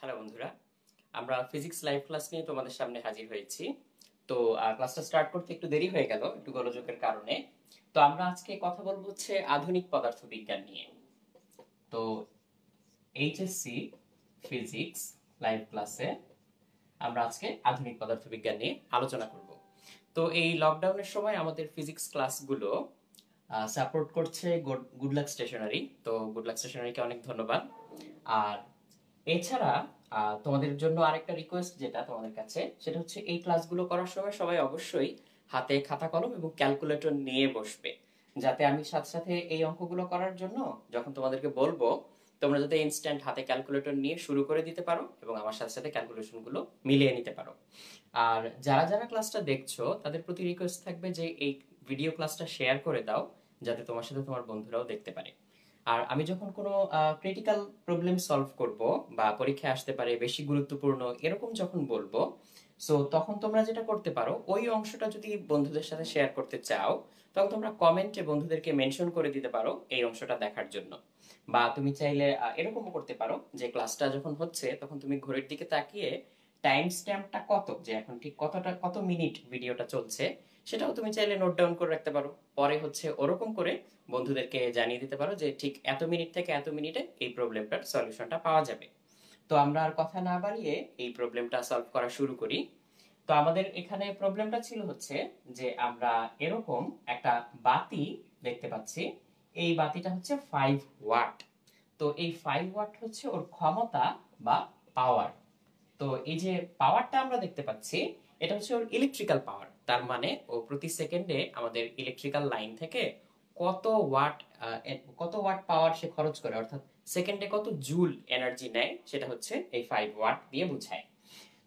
hello বন্ধুরা আমরা physics live class নিয়ে তোমাদের সামনে হাজির হয়েছি তো ক্লাসটা স্টার্ট করতে একটু দেরি হয়ে গেল একটু গোলযোগের কারণে তো আমরা আজকে কথা বলবো হচ্ছে আধুনিক পদার্থ বিজ্ঞান নিয়ে তো এইচএসসি ফিজিক্স লাইভ ক্লাসে আমরা আজকে আধুনিক পদার্থ বিজ্ঞান নিয়ে আলোচনা করব তো এই লকডাউনের সময় আমাদের ফিজিক্স ক্লাসগুলো সাপোর্ট করছে গুড লাক স্টেশনারি তো গুড লাক স্টেশনারিকে অনেক ধন্যবাদ আর এছাড়া তোমাদের জন্য আরেকটা রিকোয়েস্ট যেটা তোমাদের কাছে সেটা হচ্ছে এই ক্লাসগুলো করার সময় সবাই অবশ্যই হাতে খাতা কলম এবং ক্যালকুলেটর নিয়ে বসবে যাতে আমি সাথে সাথে এই অঙ্কগুলো করার জন্য যখন তোমাদেরকে বলবো তোমরা যাতে ইনস্ট্যান্ট হাতে ক্যালকুলেটর নিয়ে শুরু করে দিতে পারো এবং আমার সাথে সাথে ক্যালকুলেশনগুলো মিলিয়ে নিতে পারো আর যারা যারা ক্লাসটা দেখছো তাদের প্রতি রিকোয়েস্ট থাকবে যে এই ভিডিও ক্লাসটা শেয়ার করে দাও যাতে তোমার সাথে তোমার বন্ধুরাও দেখতে পারে আর আমি যখন কোনো ক্রিটিক্যাল প্রবলেম সলভ করব বা পরীক্ষায় আসতে পারে বেশি গুরুত্বপূর্ণ এরকম যখন বলবো সো তখন তোমরা যেটা করতে পারো ওই অংশটা যদি বন্ধুদের সাথে শেয়ার করতে চাও তখন তোমরা কমেন্টে বন্ধুদেরকে মেনশন করে দিতে পারো এই অংশটা দেখার জন্য বা তুমি চাইলে এরকমও করতে পারো যে ক্লাসটা যখন হচ্ছে তখন তুমি ঘড়ির দিকে তাকিয়ে টাইম স্ট্যাম্পটা কত যে এখন ঠিক কতটা কত মিনিট ভিডিওটা চলছে সেটাও তুমি চাইলে নোট ডাউন করে রাখতে পারো পরে হচ্ছে ওরকম করে বন্ধুদেরকে জানিয়ে দিতে পারো যে ঠিক এত মিনিট থেকে এত মিনিটে এই প্রবলেমটার সলিউশনটা পাওয়া যাবে তো আমরা আর কথা না বাড়িয়ে এই প্রবলেমটা সলভ করা শুরু করি তো আমাদের এখানে প্রবলেমটা ছিল হচ্ছে যে আমরা এরকম একটা বাতি দেখতে পাচ্ছি এই বাতিটা হচ্ছে ফাইভ ওয়াট তো এই ফাইভ ওয়াট হচ্ছে ওর ক্ষমতা বা পাওয়ার তো এই যে পাওয়ারটা আমরা দেখতে পাচ্ছি এটা হচ্ছে ওর ইলেকট্রিক্যাল পাওয়ার তার মানে ও প্রতি সেকেন্ডে আমাদের ইলেকট্রিক্যাল লাইন থেকে কত ওয়াট কত ওয়াট পাওয়ার সে খরচ করে অর্থাৎ সেকেন্ডে কত জুল এনার্জি নেয় সেটা হচ্ছে এই ফাইভ ওয়াট দিয়ে বুঝায়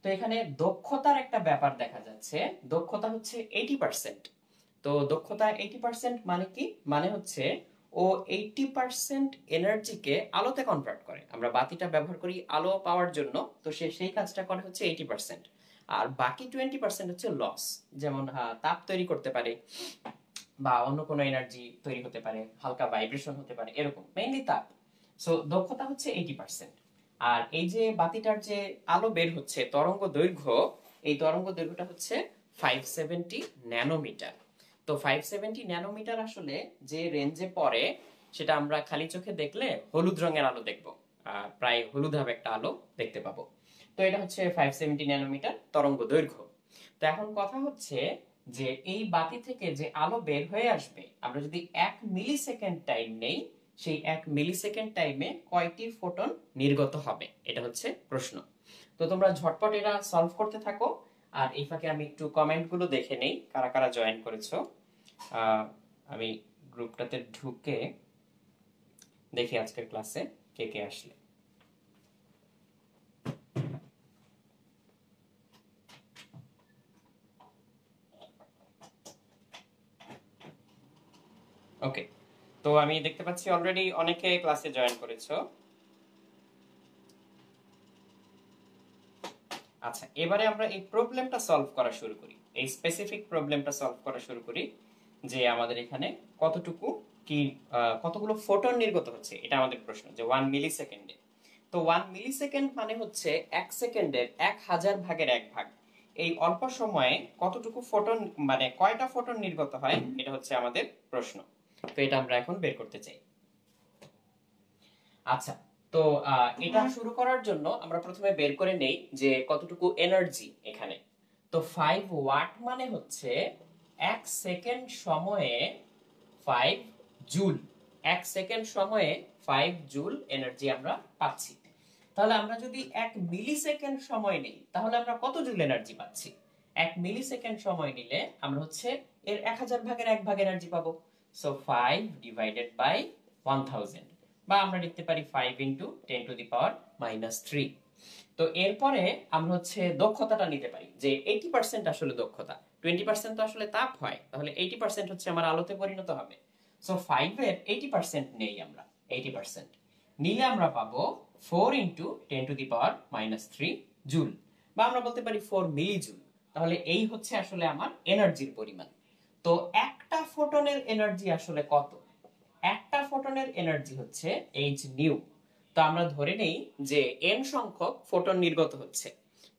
তো এখানে দক্ষতার একটা ব্যাপার দেখা যাচ্ছে দক্ষতা হচ্ছে এইটি পার্সেন্ট তো দক্ষতা এইটি পার্সেন্ট মানে কি মানে হচ্ছে ও এইটি পার্সেন্ট এনার্জিকে আলোতে কনভার্ট করে আমরা বাতিটা ব্যবহার করি আলো পাওয়ার জন্য তো সে সেই কাজটা করে হচ্ছে এইটি পার্সেন্ট আর বাকি টোয়েন্টি পার্সেন্ট হচ্ছে লস যেমন তাপ তৈরি করতে পারে বা অন্য কোনো এনার্জি তৈরি হতে পারে হালকা ভাইব্রেশন হতে পারে এরকম মেইনলি তাপ সো দক্ষতা হচ্ছে এইটি পার্সেন্ট আর এই যে বাতিটার যে আলো বের হচ্ছে তরঙ্গ দৈর্ঘ্য এই তরঙ্গ দৈর্ঘ্যটা হচ্ছে ফাইভ সেভেন্টি ন্যানোমিটার তো ফাইভ সেভেন্টি ন্যানোমিটার আসলে যে রেঞ্জে পড়ে সেটা আমরা খালি চোখে দেখলে হলুদ রঙের আলো দেখব আর প্রায় হলুদ হবে একটা আলো দেখতে পাবো তো এটা হচ্ছে ফাইভ সেভেন্টি ন্যানোমিটার তরঙ্গ দৈর্ঘ্য তো এখন কথা হচ্ছে যে এই বাতি থেকে যে আলো বের হয়ে আসবে আমরা যদি এক মিলি সেকেন্ড টাইম নেই সেই এক মিলি সেকেন্ড টাইমে কয়টি ফোটন নির্গত হবে এটা হচ্ছে প্রশ্ন তো তোমরা ঝটপট এটা সলভ করতে থাকো আর এই ফাঁকে আমি একটু কমেন্টগুলো দেখে নেই কারা কারা জয়েন করেছো আমি গ্রুপটাতে ঢুকে দেখি আজকের ক্লাসে কে কে আসলে তো আমি দেখতে পাচ্ছি অলরেডি অনেকে ক্লাসে জয়েন করেছো আচ্ছা এবারে আমরা এই প্রবলেমটা সলভ করা শুরু করি এই স্পেসিফিক প্রবলেমটা সলভ করা শুরু করি যে আমাদের এখানে কতটুকু কি কতগুলো ফোটন নির্গত হচ্ছে এটা আমাদের প্রশ্ন যে ওয়ান মিলি সেকেন্ডে তো ওয়ান মিলি সেকেন্ড মানে হচ্ছে এক সেকেন্ডের এক হাজার ভাগের এক ভাগ এই অল্প সময়ে কতটুকু ফোটন মানে কয়টা ফোটন নির্গত হয় এটা হচ্ছে আমাদের প্রশ্ন তো এটা আমরা এখন বের করতে চাই আচ্ছা তো এটা শুরু করার জন্য আমরা প্রথমে বের করে নেই যে কতটুকু এনার্জি এখানে তো ফাইভ ওয়াট মানে হচ্ছে এক সেকেন্ড সময়ে ফাইভ জুল এক সেকেন্ড সময়ে ফাইভ জুল এনার্জি আমরা পাচ্ছি তাহলে আমরা যদি এক মিলি সেকেন্ড সময় নেই তাহলে আমরা কত জুল এনার্জি পাচ্ছি এক মিলি সেকেন্ড সময় নিলে আমরা হচ্ছে এর এক হাজার ভাগের এক ভাগ এনার্জি পাবো so five divided by one thousand বা আমরা লিখতে পারি five into ten to the power minus three তো এরপরে আমরা হচ্ছে দক্ষতাটা নিতে পারি যে এইটি পার্সেন্ট আসলে দক্ষতা টোয়েন্টি পার্সেন্ট তো আসলে তাপ হয় তাহলে এইটি পার্সেন্ট হচ্ছে আমার আলোতে পরিণত হবে সো ফাইভের এইটি পার্সেন্ট নেই আমরা এইটি পার্সেন্ট নিলে আমরা পাবো four into ten to the power minus three joule বা আমরা বলতে পারি ফোর মিলি জুল তাহলে এই হচ্ছে আসলে আমার এনার্জির পরিমাণ তো একটা ফোটনের এনার্জি আসলে কত একটা ফোটনের এনার্জি হচ্ছে এইচ নিউ তো আমরা ধরে নেই যে এন সংখ্যক ফোটন নির্গত হচ্ছে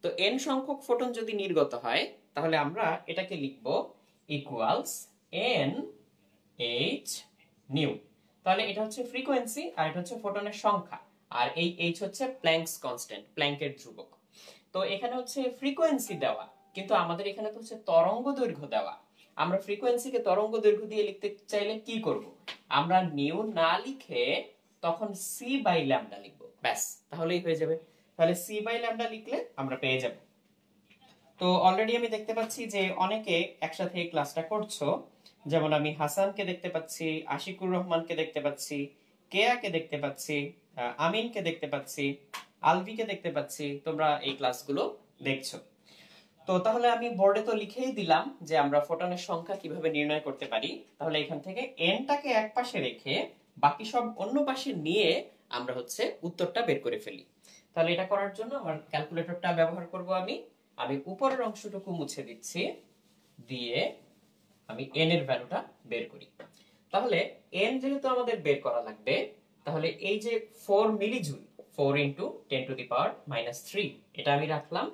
তো এন সংখ্যক ফোটন যদি নির্গত হয় তাহলে আমরা এটাকে লিখব ইকুয়ালস এন এইচ নিউ তাহলে এটা হচ্ছে ফ্রিকোয়েন্সি আর এটা হচ্ছে ফোটনের সংখ্যা আর এই এইচ হচ্ছে প্ল্যাঙ্কস কনস্ট্যান্ট প্ল্যাঙ্কের ধ্রুবক তো এখানে হচ্ছে ফ্রিকোয়েন্সি দেওয়া কিন্তু আমাদের এখানে তো হচ্ছে তরঙ্গ দৈর্ঘ্য দেওয়া আমরা ফ্রিকোয়েন্সিকে তরঙ্গ দৈর্ঘ্য দিয়ে লিখতে চাইলে কি করব আমরা নিউ না লিখে তখন সি বাই ল্যামডা লিখব ব্যাস তাহলেই হয়ে যাবে তাহলে সি বাই ল্যামডা লিখলে আমরা পেয়ে যাব তো অলরেডি আমি দেখতে পাচ্ছি যে অনেকে একসাথে এই ক্লাসটা করছো যেমন আমি হাসানকে দেখতে পাচ্ছি আশিকুর রহমানকে দেখতে পাচ্ছি কেয়াকে দেখতে পাচ্ছি আমিনকে দেখতে পাচ্ছি আলভিকে দেখতে পাচ্ছি তোমরা এই ক্লাসগুলো দেখছো তো তাহলে আমি বোর্ডে তো লিখেই দিলাম যে আমরা ফোটনের সংখ্যা কিভাবে নির্ণয় করতে পারি তাহলে এখান থেকে এনটাকে এক পাশে রেখে বাকি সব অন্য পাশে নিয়ে আমরা হচ্ছে উত্তরটা বের করে ফেলি তাহলে এটা করার জন্য আমার ক্যালকুলেটরটা ব্যবহার করব আমি আমি উপরের অংশটুকু মুছে দিচ্ছি দিয়ে আমি এন এর ভ্যালুটা বের করি তাহলে এন যেহেতু আমাদের বের করা লাগবে তাহলে এই যে four millijoule four into ten to the power minus three এটা আমি রাখলাম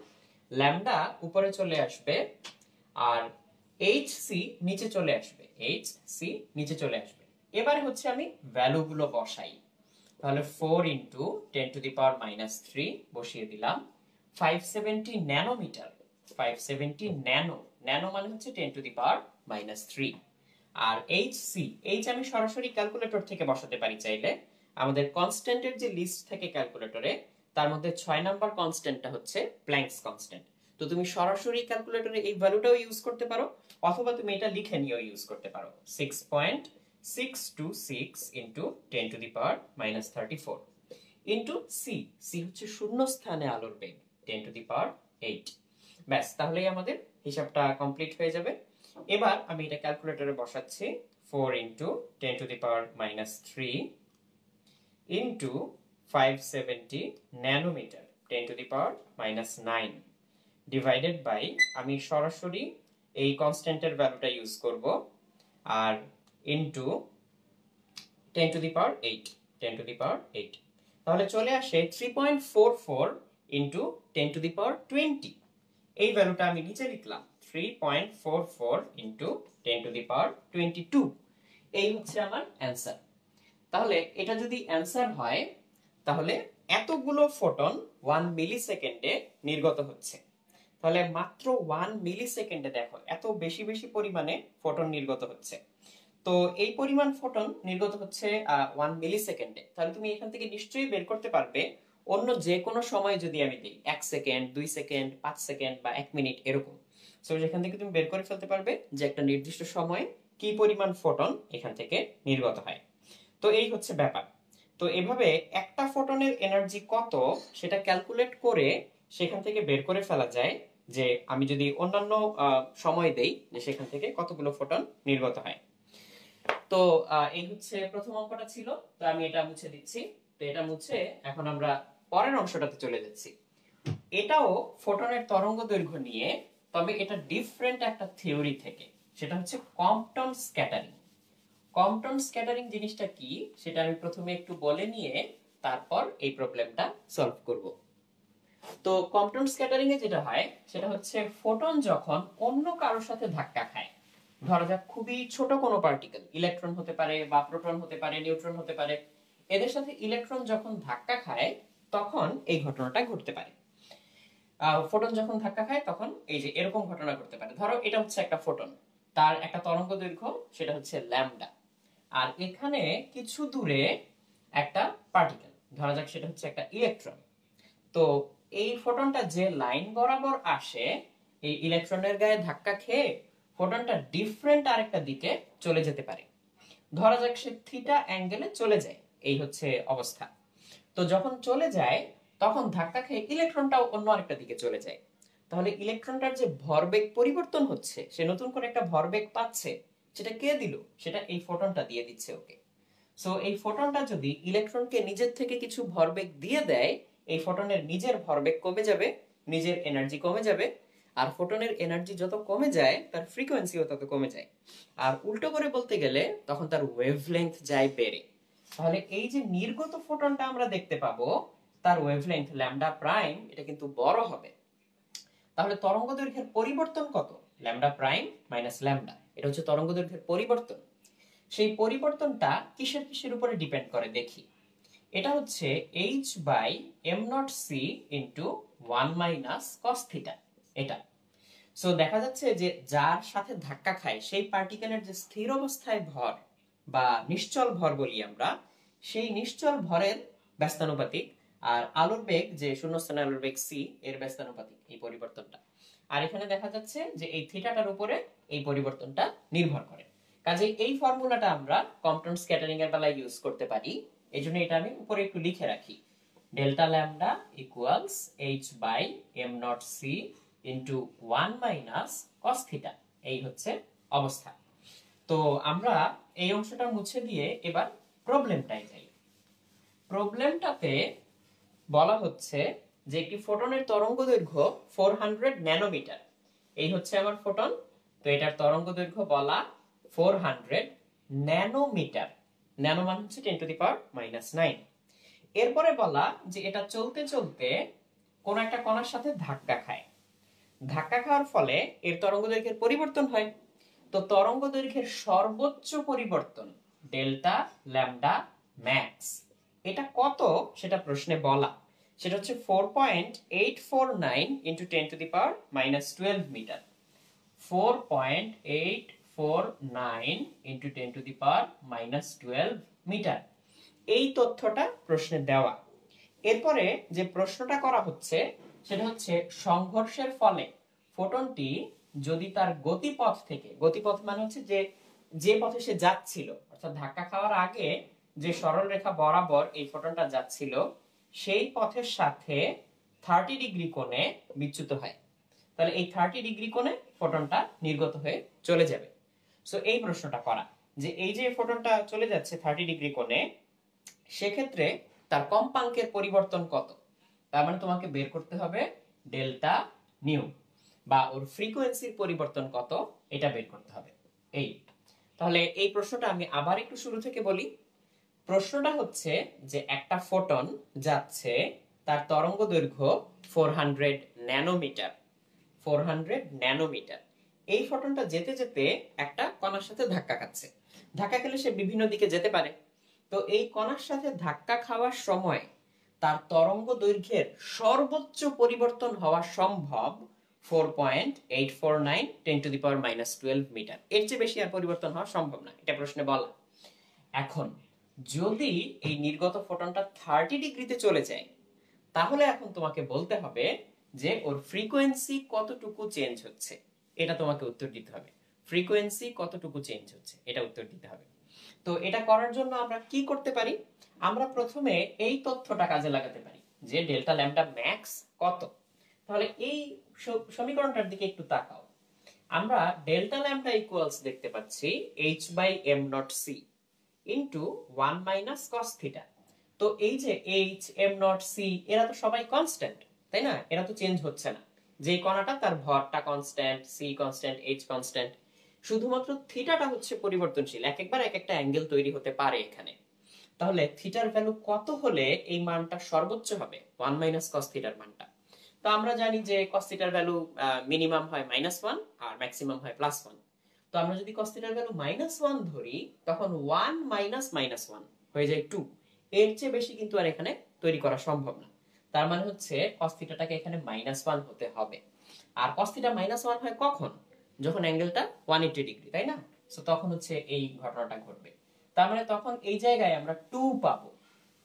ল্যামডা উপরে চলে আসবে আর এইচ সি নিচে চলে আসবে এইচ সি নিচে চলে আসবে এবারে হচ্ছে আমি ভ্যালুগুলো বসাই তাহলে four into ten to the power minus three বসিয়ে দিলাম five seventy nanometre five seventy nano nano মানে হচ্ছে ten to the power minus three আর এইচ সি এইচ আমি সরাসরি ক্যালকুলেটর থেকে বসাতে পারি চাইলে আমাদের কনস্ট্যান্টের যে লিস্ট থাকে ক্যালকুলেটরে তার মধ্যে ছয় নাম্বার কনস্ট্যান্টটা হচ্ছে প্ল্যাঙ্কস কনস্ট্যান্ট তো তুমি সরাসরি ক্যালকুলেটরে এই ভ্যালুটাও ইউজ করতে পারো অথবা তুমি এটা লিখে নিয়েও ইউজ করতে পারো six point six two six into ten to the power minus thirty four into C C হচ্ছে শূন্য স্থানে আলোর বেগ ten to the power eight ব্যাস তাহলেই আমাদের হিসাবটা কমপ্লিট হয়ে যাবে এবার আমি এটা ক্যালকুলেটরে বসাচ্ছি four into ten to the power minus three into 570 nanometre ten to the power minus nine divided by আমি সরাসরি এই কনস্ট্যান্টের ভ্যালুটা ইউজ করব আর into ten to the power eight ten to the power eight তাহলে চলে আসে three point four four into ten to the power twenty এই ভ্যালুটা আমি নিচে লিখলাম three point four four into ten to the power twenty two এই হচ্ছে আমার অ্যান্সার তাহলে এটা যদি অ্যান্সার হয় তাহলে এতগুলো ফোটন ওয়ান মিলি সেকেন্ডে নির্গত হচ্ছে তাহলে মাত্র ওয়ান মিলি সেকেন্ডে দেখো এত বেশি বেশি পরিমাণে ফোটন নির্গত হচ্ছে তো এই পরিমাণ ফোটন নির্গত হচ্ছে ওয়ান মিলি সেকেন্ডে তাহলে তুমি এখান থেকে নিশ্চয়ই বের করতে পারবে অন্য যে কোনো সময় যদি আমি দিই এক সেকেন্ড দুই সেকেন্ড পাঁচ সেকেন্ড বা এক মিনিট এরকম সো যেখান থেকে তুমি বের করে ফেলতে পারবে যে একটা নির্দিষ্ট সময়ে কি পরিমাণ ফোটন এখান থেকে নির্গত হয় তো এই হচ্ছে ব্যাপার তো এভাবে একটা ফোটনের এনার্জি কত সেটা ক্যালকুলেট করে সেখান থেকে বের করে ফেলা যায় যে আমি যদি অন্যান্য সময় দেই যে সেখান থেকে কতগুলো ফোটন নির্গত হয় তো এই হচ্ছে প্রথম অঙ্কটা ছিল তো আমি এটা মুছে দিচ্ছি তো এটা মুছে এখন আমরা পরের অংশটাতে চলে যাচ্ছি এটাও ফোটনের তরঙ্গ দৈর্ঘ্য নিয়ে তবে এটা ডিফারেন্ট একটা থিওরি থেকে সেটা হচ্ছে কম্পটন স্ক্যাটারিং কম্পটন স্ক্যাটারিং জিনিসটা কি সেটা আমি প্রথমে একটু বলে নিয়ে তারপর এই প্রবলেমটা সলভ করব তো কমটন স্ক্যাটারিং এ যেটা হয় সেটা হচ্ছে ফোটন যখন অন্য কারোর সাথে ধাক্কা খায় ধরা যাক খুবই ছোট কোনো পার্টিকেল ইলেকট্রন হতে পারে বা প্রোটন হতে পারে নিউট্রন হতে পারে এদের সাথে ইলেকট্রন যখন ধাক্কা খায় তখন এই ঘটনাটা ঘটতে পারে ফোটন যখন ধাক্কা খায় তখন এই যে এরকম ঘটনা ঘটতে পারে ধরো এটা হচ্ছে একটা ফোটন তার একটা তরঙ্গ দৈর্ঘ্য সেটা হচ্ছে ল্যামডা আর এখানে কিছু দূরে একটা পার্টিকেল ধরা যাক সেটা হচ্ছে একটা ইলেকট্রন তো এই ফোটনটা যে লাইন বরাবর আসে এই ইলেকট্রনের গায়ে ধাক্কা খেয়ে ফোটনটা ডিফারেন্ট আরেকটা দিকে চলে যেতে পারে ধরা যাক সে থিটা অ্যাঙ্গেলে চলে যায় এই হচ্ছে অবস্থা তো যখন চলে যায় তখন ধাক্কা খেয়ে ইলেকট্রনটাও অন্য আরেকটা দিকে চলে যায় তাহলে ইলেকট্রনটার যে ভরবেগ পরিবর্তন হচ্ছে সে নতুন করে একটা ভরবেগ পাচ্ছে সেটা কে দিল সেটা এই ফোটনটা দিয়ে দিচ্ছে ওকে সো এই ফোটনটা যদি ইলেকট্রনকে নিজের থেকে কিছু ভরবেগ দিয়ে দেয় এই ফোটনের নিজের ভরবেগ কমে যাবে নিজের এনার্জি কমে যাবে আর ফোটনের এনার্জি যত কমে যায় তার ফ্রিকোয়েন্সিও তত কমে যায় আর উল্টো করে বলতে গেলে তখন তার লেংথ যায় বেড়ে তাহলে এই যে নির্গত ফোটনটা আমরা দেখতে পাবো তার ওয়েভলেন্থ ল্যামডা প্রাইম এটা কিন্তু বড় হবে তাহলে তরঙ্গ দৈর্ঘ্যের পরিবর্তন কত ল্যামডা প্রাইম মাইনাস ল্যামডা এটা হচ্ছে তরঙ্গ দৈর্ঘ্যের পরিবর্তন সেই পরিবর্তনটা কিসের কিসের উপরে ডিপেন্ড করে দেখি এটা হচ্ছে H by M not C into one minus cos theta এটা সো দেখা যাচ্ছে যে যার সাথে ধাক্কা খায় সেই পার্টিকেলের যে স্থির অবস্থায় ভর বা নিশ্চল ভর বলি আমরা সেই নিশ্চল ভরের ব্যস্তানুপাতিক আর আলোর বেগ যে শূন্যস্থানে আলোর বেগ সি এর ব্যস্তানুপাতিক এই পরিবর্তনটা আর এখানে দেখা যাচ্ছে যে এই থিটাটার উপরে এই পরিবর্তনটা নির্ভর করে কাজে এই ফর্মুলাটা আমরা কম্পটন স্ক্যাটারিং এর বেলায় ইউজ করতে পারি এই জন্য এটা আমি উপরে একটু লিখে রাখি delta lambda equals H by M not C into one minus cos theta এই হচ্ছে অবস্থা তো আমরা এই অংশটা মুছে দিয়ে এবার প্রবলেমটাই যাই প্রবলেমটাতে বলা হচ্ছে যে একটি ফোটনের তরঙ্গ দৈর্ঘ্য ফোর হান্ড্রেড ন্যানোমিটার এই হচ্ছে আমার ফোটন তো এটার তরঙ্গ দৈর্ঘ্য বলা ফোর হান্ড্রেড ন্যানোমিটার ন্যানো মান হচ্ছে ten to the power minus nine এরপরে বলা যে এটা চলতে চলতে কোন একটা কণার সাথে ধাক্কা খায় ধাক্কা খাওয়ার ফলে এর তরঙ্গ দৈর্ঘ্যের পরিবর্তন হয় তো তরঙ্গ দৈর্ঘ্যের সর্বোচ্চ পরিবর্তন ডেল্টা ল্যামডা ম্যাক্স এটা কত সেটা প্রশ্নে বলা সেটা হচ্ছে four point eight four nine into ten to the power minus twelve metre four point eight four nine into ten to the power minus twelve metre এই তথ্যটা প্রশ্নে দেওয়া এরপরে যে প্রশ্নটা করা হচ্ছে সেটা হচ্ছে সংঘর্ষের ফলে ফোটনটি যদি তার গতিপথ থেকে গতিপথ মানে হচ্ছে যে যে পথে সে যাচ্ছিল অর্থাৎ ধাক্কা খাওয়ার আগে যে সরল রেখা বরাবর এই ফোটনটা যাচ্ছিল সেই পথের সাথে থার্টি ডিগ্রি কোণে বিচ্যুত হয় তাহলে এই থার্টি ডিগ্রি কোণে ফোটনটা নির্গত হয়ে চলে যাবে সো এই প্রশ্নটা করা যে এই যে ফোটনটা চলে যাচ্ছে থার্টি ডিগ্রি কোণে সেক্ষেত্রে তার কম্পাঙ্কের পরিবর্তন কত তার মানে তোমাকে বের করতে হবে ডেল্টা নিউ বা ওর ফ্রিকোয়েন্সির পরিবর্তন কত এটা বের করতে হবে এই তাহলে এই প্রশ্নটা আমি আবার একটু শুরু থেকে বলি প্রশ্নটা হচ্ছে যে একটা ফোটন যাচ্ছে তার তরঙ্গ দৈর্ঘ্য four hundred nanometre four hundred nanometre এই ফোটনটা যেতে যেতে একটা কণার সাথে ধাক্কা খাচ্ছে ধাক্কা খেলে সে বিভিন্ন দিকে যেতে পারে তো এই কণার সাথে ধাক্কা খাওয়ার সময় তার তরঙ্গ দৈর্ঘ্যের সর্বোচ্চ পরিবর্তন হওয়া সম্ভব four point eight four nine ten to the power minus twelve metre এর চেয়ে বেশি আর পরিবর্তন হওয়া সম্ভব না এটা প্রশ্নে বলা এখন যদি এই নির্গত ফোটনটা থার্টি ডিগ্রিতে চলে যায় তাহলে এখন তোমাকে বলতে হবে যে ওর ফ্রিকোয়েন্সি কতটুকু চেঞ্জ হচ্ছে এটা তোমাকে উত্তর দিতে হবে ফ্রিকোয়েন্সি কতটুকু চেঞ্জ হচ্ছে এটা উত্তর দিতে হবে তো এটা করার জন্য আমরা কি করতে পারি আমরা প্রথমে এই তথ্যটা কাজে লাগাতে পারি যে ডেল্টা ল্যামটা ম্যাক্স কত তাহলে এই সমীকরণটার দিকে একটু তাকাও আমরা ডেল্টা ল্যামটা ইকুয়ালস দেখতে পাচ্ছি H by M not C into one minus cos theta তো এই যে এইচ এম নট সি এরা তো সবাই কনস্ট্যান্ট তাই না এরা তো চেঞ্জ হচ্ছে না যে কণাটা তার ভরটা constant C constant H constant শুধুমাত্র থিটাটা হচ্ছে পরিবর্তনশীল এক একবার এক একটা অ্যাঙ্গেল তৈরি হতে পারে এখানে তাহলে থিটার ভ্যালু কত হলে এই মানটা সর্বোচ্চ হবে ওয়ান মাইনাস কস থিটার মানটা তো আমরা জানি যে কস থিটার ভ্যালু মিনিমাম হয় মাইনাস ওয়ান আর ম্যাক্সিমাম হয় প্লাস ওয়ান তো আমরা যদি cos থিটার ভ্যালু মাইনাস ওয়ান ধরি তখন ওয়ান মাইনাস মাইনাস ওয়ান হয়ে যায় টু এর চেয়ে বেশি কিন্তু আর এখানে তৈরি করা সম্ভব না তার মানে হচ্ছে cos থিটাটাকে এখানে মাইনাস ওয়ান হতে হবে আর cos থিটা মাইনাস ওয়ান হয় কখন যখন অ্যাঙ্গেলটা ওয়ান এইটি ডিগ্রি তাই না সো তখন হচ্ছে এই ঘটনাটা ঘটবে তার মানে তখন এই জায়গায় আমরা টু পাবো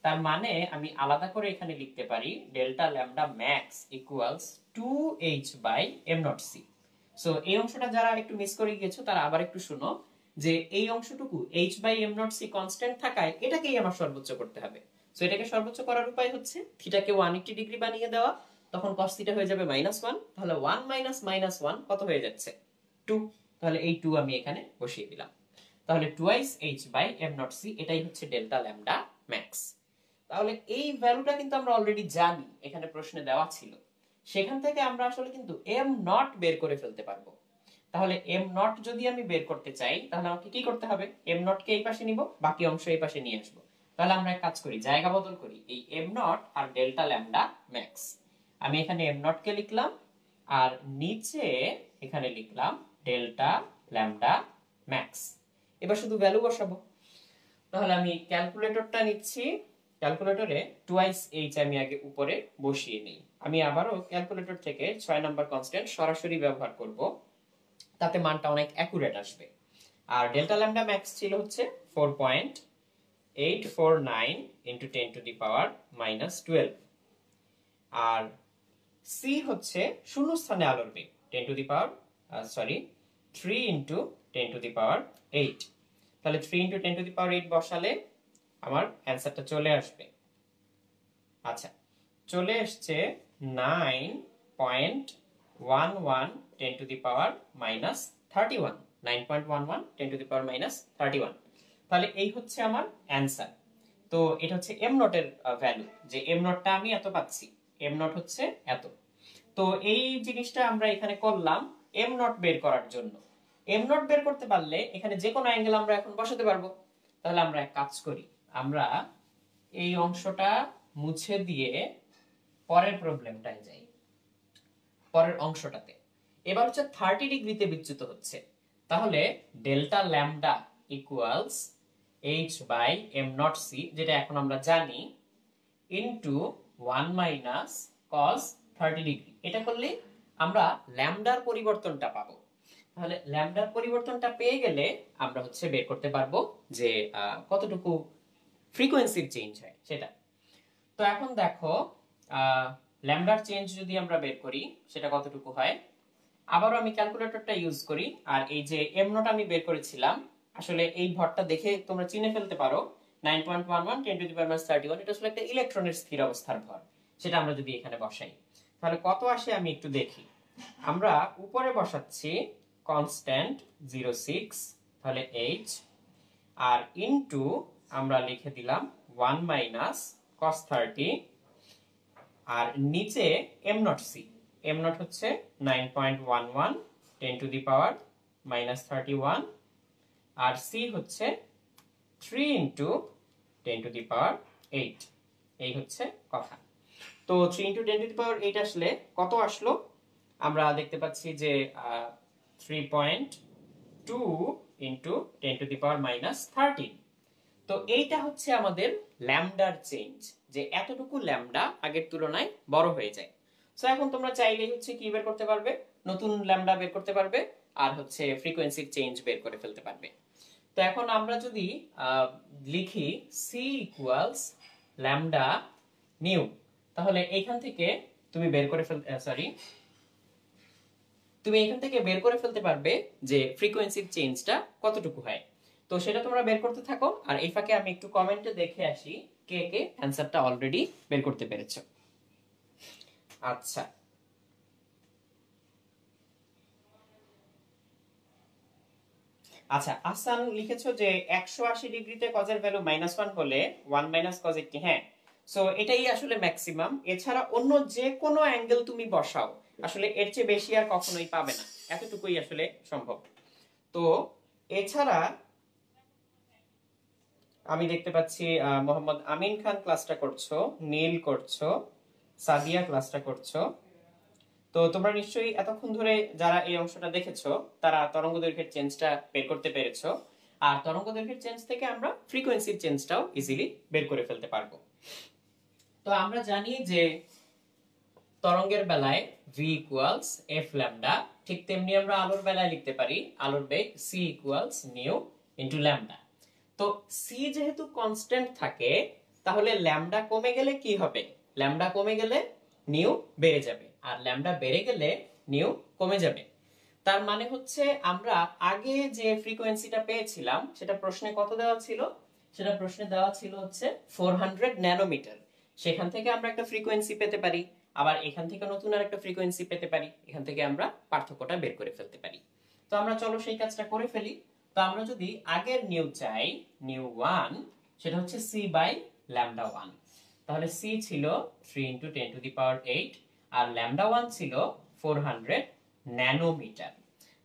তার মানে আমি আলাদা করে এখানে লিখতে পারি delta lambda max equals to H by M not C so এই অংশটা যারা একটু মিস করে গিয়েছো তারা আবার একটু শুনো যে এই অংশটুকু H by M not C constant থাকায় এটাকেই আমার সর্বোচ্চ করতে হবে সো এটাকে সর্বোচ্চ করার উপায় হচ্ছে থিটাকে ওয়ান এইটি ডিগ্রি বানিয়ে দেওয়া তখন কস থিটা হয়ে যাবে মাইনাস ওয়ান তাহলে ওয়ান মাইনাস মাইনাস ওয়ান কত হয়ে যাচ্ছে টু তাহলে এই টু আমি এখানে বসিয়ে দিলাম তাহলে twice H by M not C এটাই হচ্ছে ডেল্টা ল্যামডা ম্যাক্স তাহলে এই ভ্যালুটা কিন্তু আমরা অলরেডি জানি এখানে প্রশ্নে দেওয়া ছিল সেখান থেকে আমরা আসলে কিন্তু এম নট বের করে ফেলতে পারবো তাহলে এম নট যদি আমি বের করতে চাই তাহলে আমাকে কি করতে হবে এম নট কে এই পাশে নিব বাকি অংশ এই পাশে নিয়ে আসবো তাহলে আমরা এক কাজ করি জায়গা বদল করি এই এম নট আর ডেল্টা ল্যামডা ম্যাক্স আমি এখানে এম নট কে লিখলাম আর নিচে এখানে লিখলাম ডেল্টা ল্যামডা ম্যাক্স এবার শুধু ভ্যালু বসাবো তাহলে আমি ক্যালকুলেটরটা নিচ্ছি ক্যালকুলেটরে টুয়াইস এইচ আমি আগে উপরে বসিয়ে নিই আমি আবারও ক্যালকুলেটর থেকে ছয় নাম্বার কনস্ট্যান্ট সরাসরি ব্যবহার করব তাতে মানটা অনেক অ্যাকুরেট আসবে আর ডেল্টা ল্যামডা ম্যাক্স ছিল হচ্ছে four point eight four nine into ten to the power minus twelve আর সি হচ্ছে শূন্য স্থানে আলোর বেগ ten to the power sorry three into ten to the power eight তাহলে three into ten to the power eight বসালে আমার অ্যান্সারটা চলে আসবে আচ্ছা চলে এসছে nine point one one ten to the power minus thirty one nine point one one ten to power minus thirty one তাহলে এই হচ্ছে আমার অ্যান্সার তো এটা হচ্ছে এম নটের ভ্যালু যে এম নটটা আমি এত পাচ্ছি এম নট হচ্ছে এত তো এই জিনিসটা আমরা এখানে করলাম এম নট বের করার জন্য এম নট বের করতে পারলে এখানে যে কোনো অ্যাঙ্গেল আমরা এখন বসাতে পারবো তাহলে আমরা এক কাজ করি আমরা এই অংশটা মুছে দিয়ে পরের প্রবলেমটাই যাই পরের অংশটাতে এবার হচ্ছে থার্টি ডিগ্রিতে বিচ্যুত হচ্ছে তাহলে delta lambda equals H by M not C যেটা এখন আমরা জানি into one minus cos thirty degree এটা করলে আমরা ল্যামডার পরিবর্তনটা পাবো তাহলে ল্যামডার পরিবর্তনটা পেয়ে গেলে আমরা হচ্ছে বের করতে পারবো যে কতটুকু ফ্রিকোয়েন্সির চেঞ্জ হয় সেটা তো এখন দেখো ল্যামডার চেঞ্জ যদি আমরা বের করি সেটা কতটুকু হয় আবারও আমি ক্যালকুলেটরটা ইউজ করি আর এই যে এম নোট আমি বের করেছিলাম আসলে এই ভরটা দেখে তোমরা চিনে ফেলতে পারো টু দি এটা আসলে একটা ইলেকট্রনের স্থির অবস্থার ভর সেটা আমরা যদি এখানে বসাই তাহলে কত আসে আমি একটু দেখি আমরা উপরে বসাচ্ছি কনস্ট্যান্ট জিরো সিক্স তাহলে এইচ আর ইনটু আমরা লিখে দিলাম ওয়ান মাইনাস কস থার্টি আর নিচে M not C M nought হচ্ছে nine point one one ten to the power minus thirty one আর সি হচ্ছে three into ten to the power eight এই হচ্ছে কথা তো three into ten to the power eight আসলে কত আসলো আমরা দেখতে পাচ্ছি যে three point two into ten to the power minus thirteen তো এইটা হচ্ছে আমাদের ল্যামডার চেঞ্জ যে এতটুকু ল্যামডা আগের তুলনায় বড় হয়ে যায় সো এখন তোমরা চাইলেই হচ্ছে কি বের করতে পারবে নতুন ল্যামডা বের করতে পারবে আর হচ্ছে ফ্রিকোয়েন্সির চেঞ্জ বের করে ফেলতে পারবে তো এখন আমরা যদি লিখি সি ইকুয়ালস ল্যামডা নিউ তাহলে এখান থেকে তুমি বের করে ফেল সরি তুমি এখান থেকে বের করে ফেলতে পারবে যে ফ্রিকোয়েন্সির চেঞ্জটা কতটুকু হয় তো সেটা তোমরা বের করতে থাকো আর এই ফাঁকে আমি একটু কমেন্টে দেখে আসি কে কে অ্যান্সারটা অলরেডি বের করতে পেরেছ আচ্ছা আচ্ছা আহসান লিখেছো যে একশো আশি ডিগ্রিতে কজের ভ্যালু মাইনাস ওয়ান হলে ওয়ান মাইনাস কজ একটি হ্যাঁ সো এটাই আসলে ম্যাক্সিমাম এছাড়া অন্য যে কোনো অ্যাঙ্গেল তুমি বসাও আসলে এর চেয়ে বেশি আর কখনোই পাবে না এতটুকুই আসলে সম্ভব তো এছাড়া আমি দেখতে পাচ্ছি মোহাম্মদ আমিন খান ক্লাসটা করছো নীল করছো সাদিয়া ক্লাসটা করছো তো তোমরা নিশ্চয়ই এতক্ষণ ধরে যারা এই অংশটা দেখেছো তারা তরঙ্গ দৈর্ঘ্যের চেঞ্জটা বের করতে পেরেছো আর তরঙ্গ দৈর্ঘ্যের চেঞ্জ থেকে আমরা ফ্রিকোয়েন্সির চেঞ্জটাও ইজিলি বের করে ফেলতে পারবো তো আমরা জানি যে তরঙ্গের বেলায় ভি ইকুয়ালস এফ ল্যামডা ঠিক তেমনি আমরা আলোর বেলায় লিখতে পারি আলোর বেগ C equals nu into lambda তো সি যেহেতু কনস্ট্যান্ট থাকে তাহলে ল্যামডা কমে গেলে কি হবে ল্যামডা কমে গেলে নিউ বেড়ে যাবে আর ল্যামডা বেড়ে গেলে নিউ কমে যাবে তার মানে হচ্ছে আমরা আগে যে ফ্রিকোয়েন্সিটা পেয়েছিলাম সেটা প্রশ্নে কত দেওয়া ছিল সেটা প্রশ্নে দেওয়া ছিল হচ্ছে ফোর হান্ড্রেড ন্যানোমিটার সেখান থেকে আমরা একটা ফ্রিকোয়েন্সি পেতে পারি আবার এখান থেকে নতুন আর একটা ফ্রিকোয়েন্সি পেতে পারি এখান থেকে আমরা পার্থক্যটা বের করে ফেলতে পারি তো আমরা চলো সেই কাজটা করে ফেলি তো আমরা যদি আগের নিউ চাই নিউ ওয়ান সেটা হচ্ছে সি বাই ল্যামডা ওয়ান তাহলে সি ছিল three into ten to the power eight আর ল্যামডা ওয়ান ছিল ফোর হান্ড্রেড ন্যানোমিটার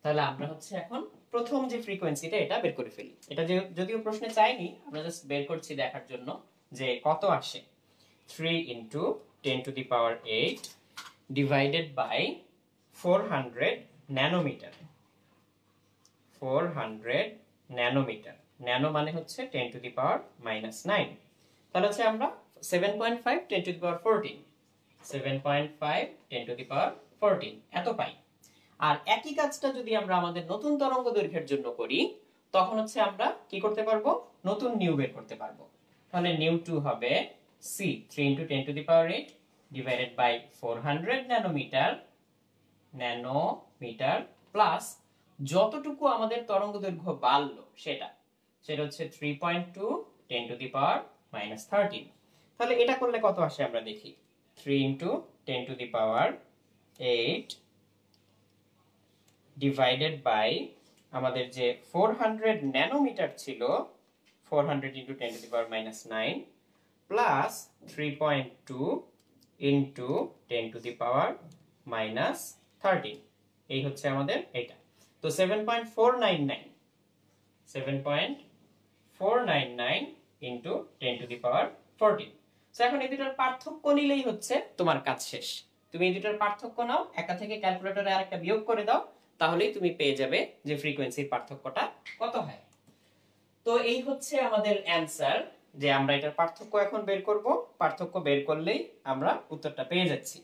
তাহলে আমরা হচ্ছে এখন প্রথম যে ফ্রিকোয়েন্সিটা এটা বের করে ফেলি এটা যে যদিও প্রশ্নে চাইনি আমরা জাস্ট বের করছি দেখার জন্য যে কত আসে three into ten to the power eight divided by four hundred nanometre four hundred nanometre nano মানে হচ্ছে ten to the power minus nine তাহলে হচ্ছে আমরা seven point five ten to the power fourteen seven point five ten to the power fourteen এত পাই আর একই কাজটা যদি আমরা আমাদের নতুন তরঙ্গ দৈর্ঘ্যের জন্য করি তখন হচ্ছে আমরা কি করতে পারবো নতুন নিউ বের করতে পারবো তাহলে নিউ টু হবে C three into ten to the power eight divided by four hundred nanometre nanometre plus যতটুকু আমাদের তরঙ্গ দৈর্ঘ্য বাড়লো সেটা সেটা হচ্ছে three point two ten to the power minus thirteen তাহলে এটা করলে কত আসে আমরা দেখি three into ten to the power eight divided by আমাদের যে ফোর হান্ড্রেড ন্যানোমিটার ছিল four hundred into ten to the power minus nine plus three point two into ten to the power minus thirteen এই হচ্ছে আমাদের এটা তো seven point four nine nine seven point four nine nine into ten to power fourteen তো এখন এই দুটার পার্থক্য নিলেই হচ্ছে তোমার কাজ শেষ তুমি এই দুটার পার্থক্য নাও একা থেকে ক্যালকুলেটরে আরেকটা বিয়োগ করে দাও তাহলেই তুমি পেয়ে যাবে যে ফ্রিকোয়েন্সির পার্থক্যটা কত হয় তো এই হচ্ছে আমাদের অ্যান্সার যে আমরা এটার পার্থক্য এখন বের করব পার্থক্য বের করলেই আমরা উত্তরটা পেয়ে যাচ্ছি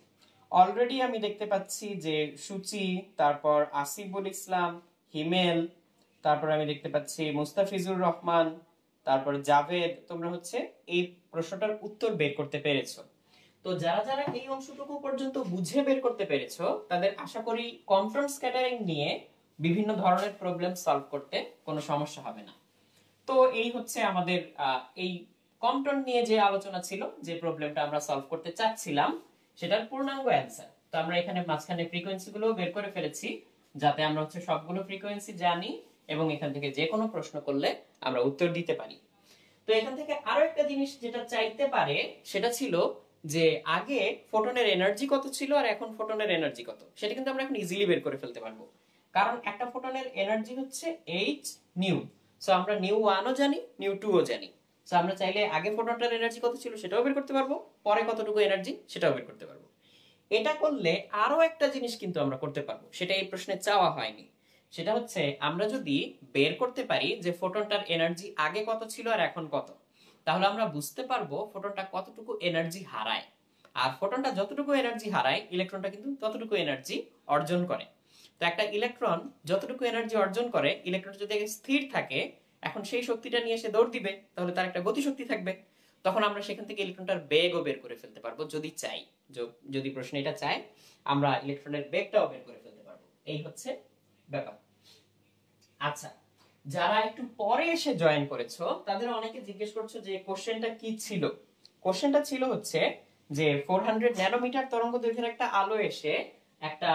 অলরেডি আমি দেখতে পাচ্ছি যে সুচি তারপর আসিফুল ইসলাম হিমেল তারপর আমি দেখতে পাচ্ছি মুস্তাফিজুর রহমান তারপর জাভেদ তোমরা হচ্ছে এই প্রশ্নটার উত্তর বের করতে পেরেছো তো যারা যারা এই অংশটুকু পর্যন্ত বুঝে বের করতে পেরেছো তাদের আশা করি কন্ট্রোল স্ক্যাটারিং নিয়ে বিভিন্ন ধরনের প্রবলেম সলভ করতে কোনো সমস্যা হবে না তো এই হচ্ছে আমাদের এই কম্পটন নিয়ে যে আলোচনা ছিল যে প্রবলেমটা আমরা সলভ করতে চাচ্ছিলাম সেটার পূর্ণাঙ্গ অ্যান্সার তো আমরা এখানে মাঝখানে ফ্রিকোয়েন্সি গুলো বের করে ফেলেছি যাতে আমরা হচ্ছে সবগুলো ফ্রিকোয়েন্সি জানি এবং এখান থেকে যে কোনো প্রশ্ন করলে আমরা উত্তর দিতে পারি তো এখান থেকে আরো একটা জিনিস যেটা চাইতে পারে সেটা ছিল যে আগে ফোটনের এনার্জি কত ছিল আর এখন ফোটনের এনার্জি কত সেটা কিন্তু আমরা এখন ইজিলি বের করে ফেলতে পারবো কারণ একটা ফোটনের এনার্জি হচ্ছে এইচ নিউ সো আমরা নিউ ওয়ানও জানি নিউ টুও জানি সো আমরা চাইলে আগে প্রোডাক্টের এনার্জি কত ছিল সেটাও বের করতে পারবো পরে কতটুকু এনার্জি সেটাও বের করতে পারবো এটা করলে আরও একটা জিনিস কিন্তু আমরা করতে পারবো সেটা এই প্রশ্নে চাওয়া হয়নি সেটা হচ্ছে আমরা যদি বের করতে পারি যে ফোটনটার এনার্জি আগে কত ছিল আর এখন কত তাহলে আমরা বুঝতে পারবো ফোটনটা কতটুকু এনার্জি হারায় আর ফোটনটা যতটুকু এনার্জি হারায় ইলেকট্রনটা কিন্তু ততটুকু এনার্জি অর্জন করে তো একটা ইলেকট্রন যতটুকু এনার্জি অর্জন করে ইলেকট্রন যদি স্থির থাকে এখন সেই শক্তিটা নিয়ে এসে দৌড় দিবে তাহলে তার একটা গতিশক্তি থাকবে তখন আমরা সেখান থেকে ইলেকট্রনটার বেগও বের করে ফেলতে পারবো যদি চাই যদি প্রশ্ন এটা চায় আমরা ইলেকট্রনের বেগটাও বের করে ফেলতে পারবো এই হচ্ছে ব্যাপার আচ্ছা যারা একটু পরে এসে জয়েন করেছো তাদের অনেকে জিজ্ঞেস করছো যে কোশ্চেনটা কি ছিল কোশ্চেনটা ছিল হচ্ছে যে 400 ন্যানোমিটার তরঙ্গ দৈর্ঘ্যের একটা আলো এসে একটা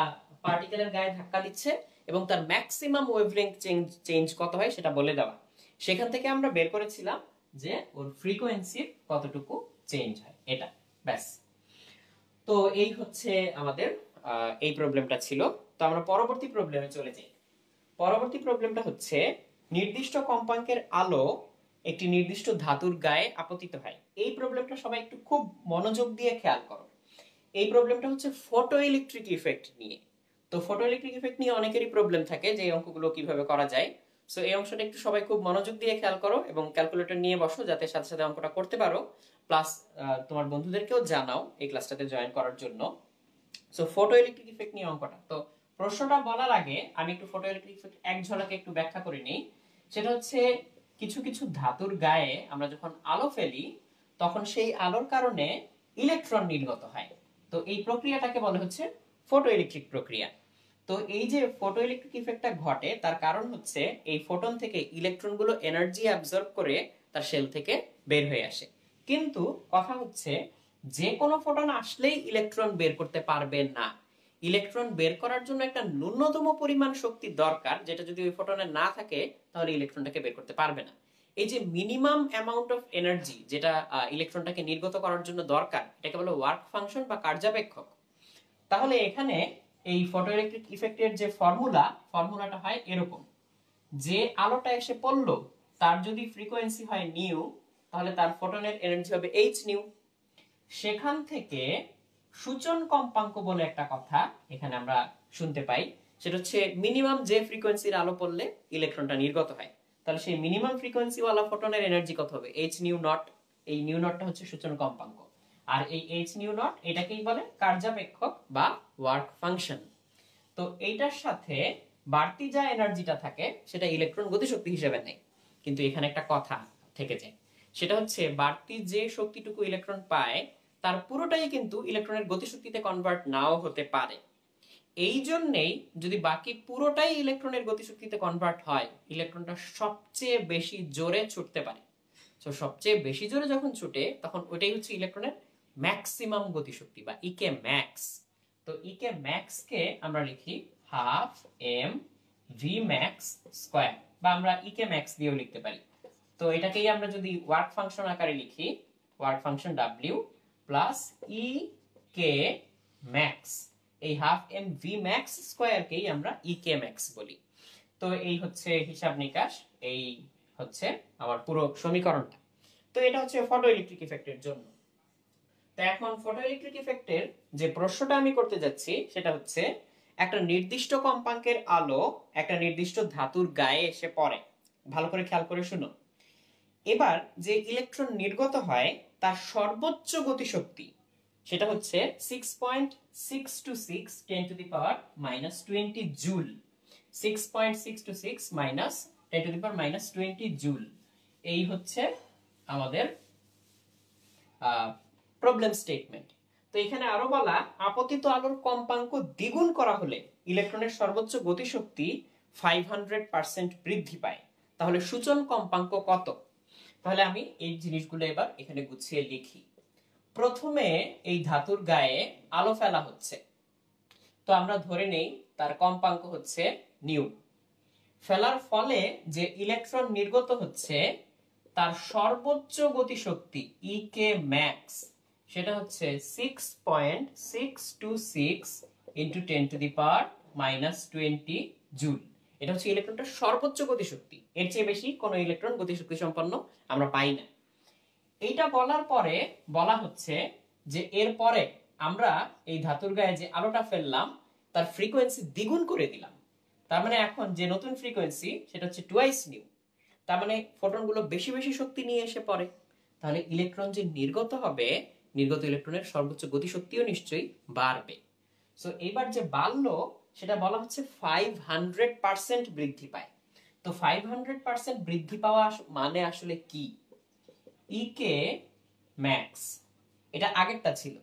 পার্টিকেলের গায়ে ধাক্কা দিচ্ছে এবং তার ম্যাক্সিমাম ওয়েভলেন্থ চেঞ্জ কত হয় সেটা বলে দেওয়া সেখান থেকে আমরা বের করেছিলাম যে ওর ফ্রিকোয়েন্সির কতটুকু চেঞ্জ হয় এটা ব্যাস তো এই হচ্ছে আমাদের এই প্রবলেমটা ছিল তো আমরা পরবর্তী প্রবলেমে চলে যাই পরবর্তী প্রবলেমটা হচ্ছে নির্দিষ্ট কম্পাঙ্কের আলো একটি নির্দিষ্ট ধাতুর গায়ে আপতিত হয় এই প্রবলেমটা সবাই একটু খুব মনোযোগ দিয়ে খেয়াল করো এই প্রবলেমটা হচ্ছে ফটো ইলেকট্রিক ইফেক্ট নিয়ে তো ফটো ইলেকট্রিক ইফেক্ট নিয়ে অনেকেরই প্রবলেম থাকে যে অঙ্কগুলো কিভাবে করা যায় সো এই অংশটা একটু সবাই খুব মনোযোগ দিয়ে খেয়াল করো এবং ক্যালকুলেটর নিয়ে বসো যাতে সাথে সাথে অঙ্কটা করতে পারো প্লাস তোমার বন্ধুদেরকেও জানাও এই ক্লাসটাতে জয়েন করার জন্য সো ফটো ইলেকট্রিক ইফেক্ট নিয়ে অঙ্কটা তো প্রশ্নটা বলার আগে আমি একটু ফটো ইলেকট্রিক ইফেক্ট এক ঝলকে একটু ব্যাখ্যা করে নিই সেটা হচ্ছে কিছু কিছু ধাতুর গায়ে আমরা যখন আলো ফেলি তখন সেই আলোর কারণে ইলেকট্রন নির্গত হয় তো এই প্রক্রিয়াটাকে বলে হচ্ছে ফটো ইলেকট্রিক প্রক্রিয়া তো এই যে ফটো ইলেকট্রিক ইফেক্টটা ঘটে তার কারণ হচ্ছে এই ফোটন থেকে ইলেকট্রনগুলো এনার্জি অ্যাবজর্ব করে তার শেল থেকে বের হয়ে আসে কিন্তু কথা হচ্ছে যে কোনো ফোটন আসলেই ইলেকট্রন বের করতে পারবে না ইলেকট্রন বের করার জন্য একটা ন্যূনতম পরিমাণ শক্তি দরকার যেটা যদি ওই ফোটনে না থাকে তাহলে ইলেকট্রনটাকে বের করতে পারবে না এই যে মিনিমাম অ্যামাউন্ট অফ এনার্জি যেটা ইলেকট্রনটাকে নির্গত করার জন্য দরকার এটাকে বলে ওয়ার্ক ফাংশন বা কার্যাপেক্ষক তাহলে এখানে এই ফটোইলেকট্রিক ইফেক্টের যে ফর্মুলা ফর্মুলাটা হয় এরকম যে আলোটা এসে পড়ল তার যদি ফ্রিকোয়েন্সি হয় নিউ তাহলে তার ফোটনের এনার্জি হবে এইচ নিউ সেখান থেকে সূচন কম্পাঙ্ক বলে একটা কথা এখানে আমরা শুনতে পাই সেটা হচ্ছে মিনিমাম যে ফ্রিকোয়েন্সির আলো পড়লে ইলেকট্রনটা নির্গত হয় তাহলে সেই মিনিমাম ফ্রিকোয়েন্সিওয়ালা ফোটনের এনার্জি কত হবে এইচ নিউ নট এই নিউ নটটা হচ্ছে সূচন কম্পাঙ্ক আর এই এইচ নিউ নট এটাকেই বলে কার্যাপেক্ষক বা ওয়ার্ক ফাংশন তো এইটার সাথে বাড়তি যা এনার্জিটা থাকে সেটা ইলেকট্রন গতিশক্তি হিসেবে নেই কিন্তু এখানে একটা কথা থেকে যায় সেটা হচ্ছে বাড়তি যে শক্তিটুকু ইলেকট্রন পায় তার পুরোটাই কিন্তু ইলেকট্রনের গতিশক্তিতে কনভার্ট নাও হতে পারে এই জন্যেই যদি বাকি পুরোটাই ইলেকট্রনের গতিশক্তিতে কনভার্ট হয় ইলেকট্রনটা সবচেয়ে বেশি জোরে ছুটতে পারে সবচেয়ে বেশি জোরে যখন ছুটে তখন ওইটাই হচ্ছে ইলেকট্রনের ম্যাক্সিমাম গতিশক্তি বা ইকে e ম্যাক্স তো ইকে e ম্যাক্স কে আমরা লিখি half M V max square বা আমরা ইকে e ম্যাক্স দিয়েও লিখতে পারি তো এটাকেই আমরা যদি ওয়ার্ক ফাংশন আকারে লিখি work function W plus E K max এই হাফ এম ভি ম্যাক্স কেই আমরা ই কে ম্যাক্স বলি তো এই হচ্ছে হিসাব নিকাশ এই হচ্ছে আমার পুরো সমীকরণটা তো এটা হচ্ছে ফটো ইলেকট্রিক ইফেক্টের জন্য এখন ফটোইলেকট্রিক ইফেক্টের যে প্রশ্নটা আমি করতে যাচ্ছি সেটা হচ্ছে একটা নির্দিষ্ট কম্পাঙ্কের আলো একটা নির্দিষ্ট ধাতুর গায়ে এসে পড়ে ভালো করে খেয়াল করে শুনো এবার যে ইলেকট্রন নির্গত হয় তার সর্বোচ্চ গতিশক্তি সেটা হচ্ছে six point six two six ten to the power minus twenty joule six point six two six minus ten to the power minus twenty joule এই হচ্ছে আমাদের প্রবলেম স্টেটমেন্ট তো এখানে আরো বলা আপতিত আলোর কম্পাঙ্ক দ্বিগুণ করা হলে ইলেকট্রনের সর্বোচ্চ গতিশক্তি ফাইভ হান্ড্রেড পার্সেন্ট বৃদ্ধি পায় তাহলে সূচন কম্পাঙ্ক কত তাহলে আমি এই জিনিসগুলো এবার এখানে গুছিয়ে লিখি প্রথমে এই ধাতুর গায়ে আলো ফেলা হচ্ছে তো আমরা ধরে নেই তার কম্পাঙ্ক হচ্ছে নিউ ফেলার ফলে যে ইলেকট্রন নির্গত হচ্ছে তার সর্বোচ্চ গতিশক্তি ই কে ম্যাক্স সেটা হচ্ছে six point six two six into ten to the power minus twenty joule এটা হচ্ছে ইলেকট্রনটার সর্বোচ্চ গতিশক্তি এর চেয়ে বেশি কোনো ইলেকট্রন গতিশক্তি সম্পন্ন আমরা পাই না এইটা বলার পরে বলা হচ্ছে যে এরপরে আমরা এই ধাতুর গায়ে যে আলোটা ফেললাম তার ফ্রিকোয়েন্সি দ্বিগুণ করে দিলাম তার মানে এখন যে নতুন ফ্রিকোয়েন্সি সেটা হচ্ছে টুয়াইস নিউ তার মানে ফোটনগুলো বেশি বেশি শক্তি নিয়ে এসে পড়ে তাহলে ইলেকট্রন যে নির্গত হবে নির্গত ইলেকট্রনের সর্বোচ্চ গতিশক্তিও নিশ্চয়ই বাড়বে সো এবার যে বাড়লো সেটা বলা হচ্ছে ফাইভ হান্ড্রেড পার্সেন্ট বৃদ্ধি পায় তো ফাইভ হান্ড্রেড পার্সেন্ট বৃদ্ধি পাওয়া মানে আসলে কি ইকে e ম্যাক্স এটা আগেরটা ছিল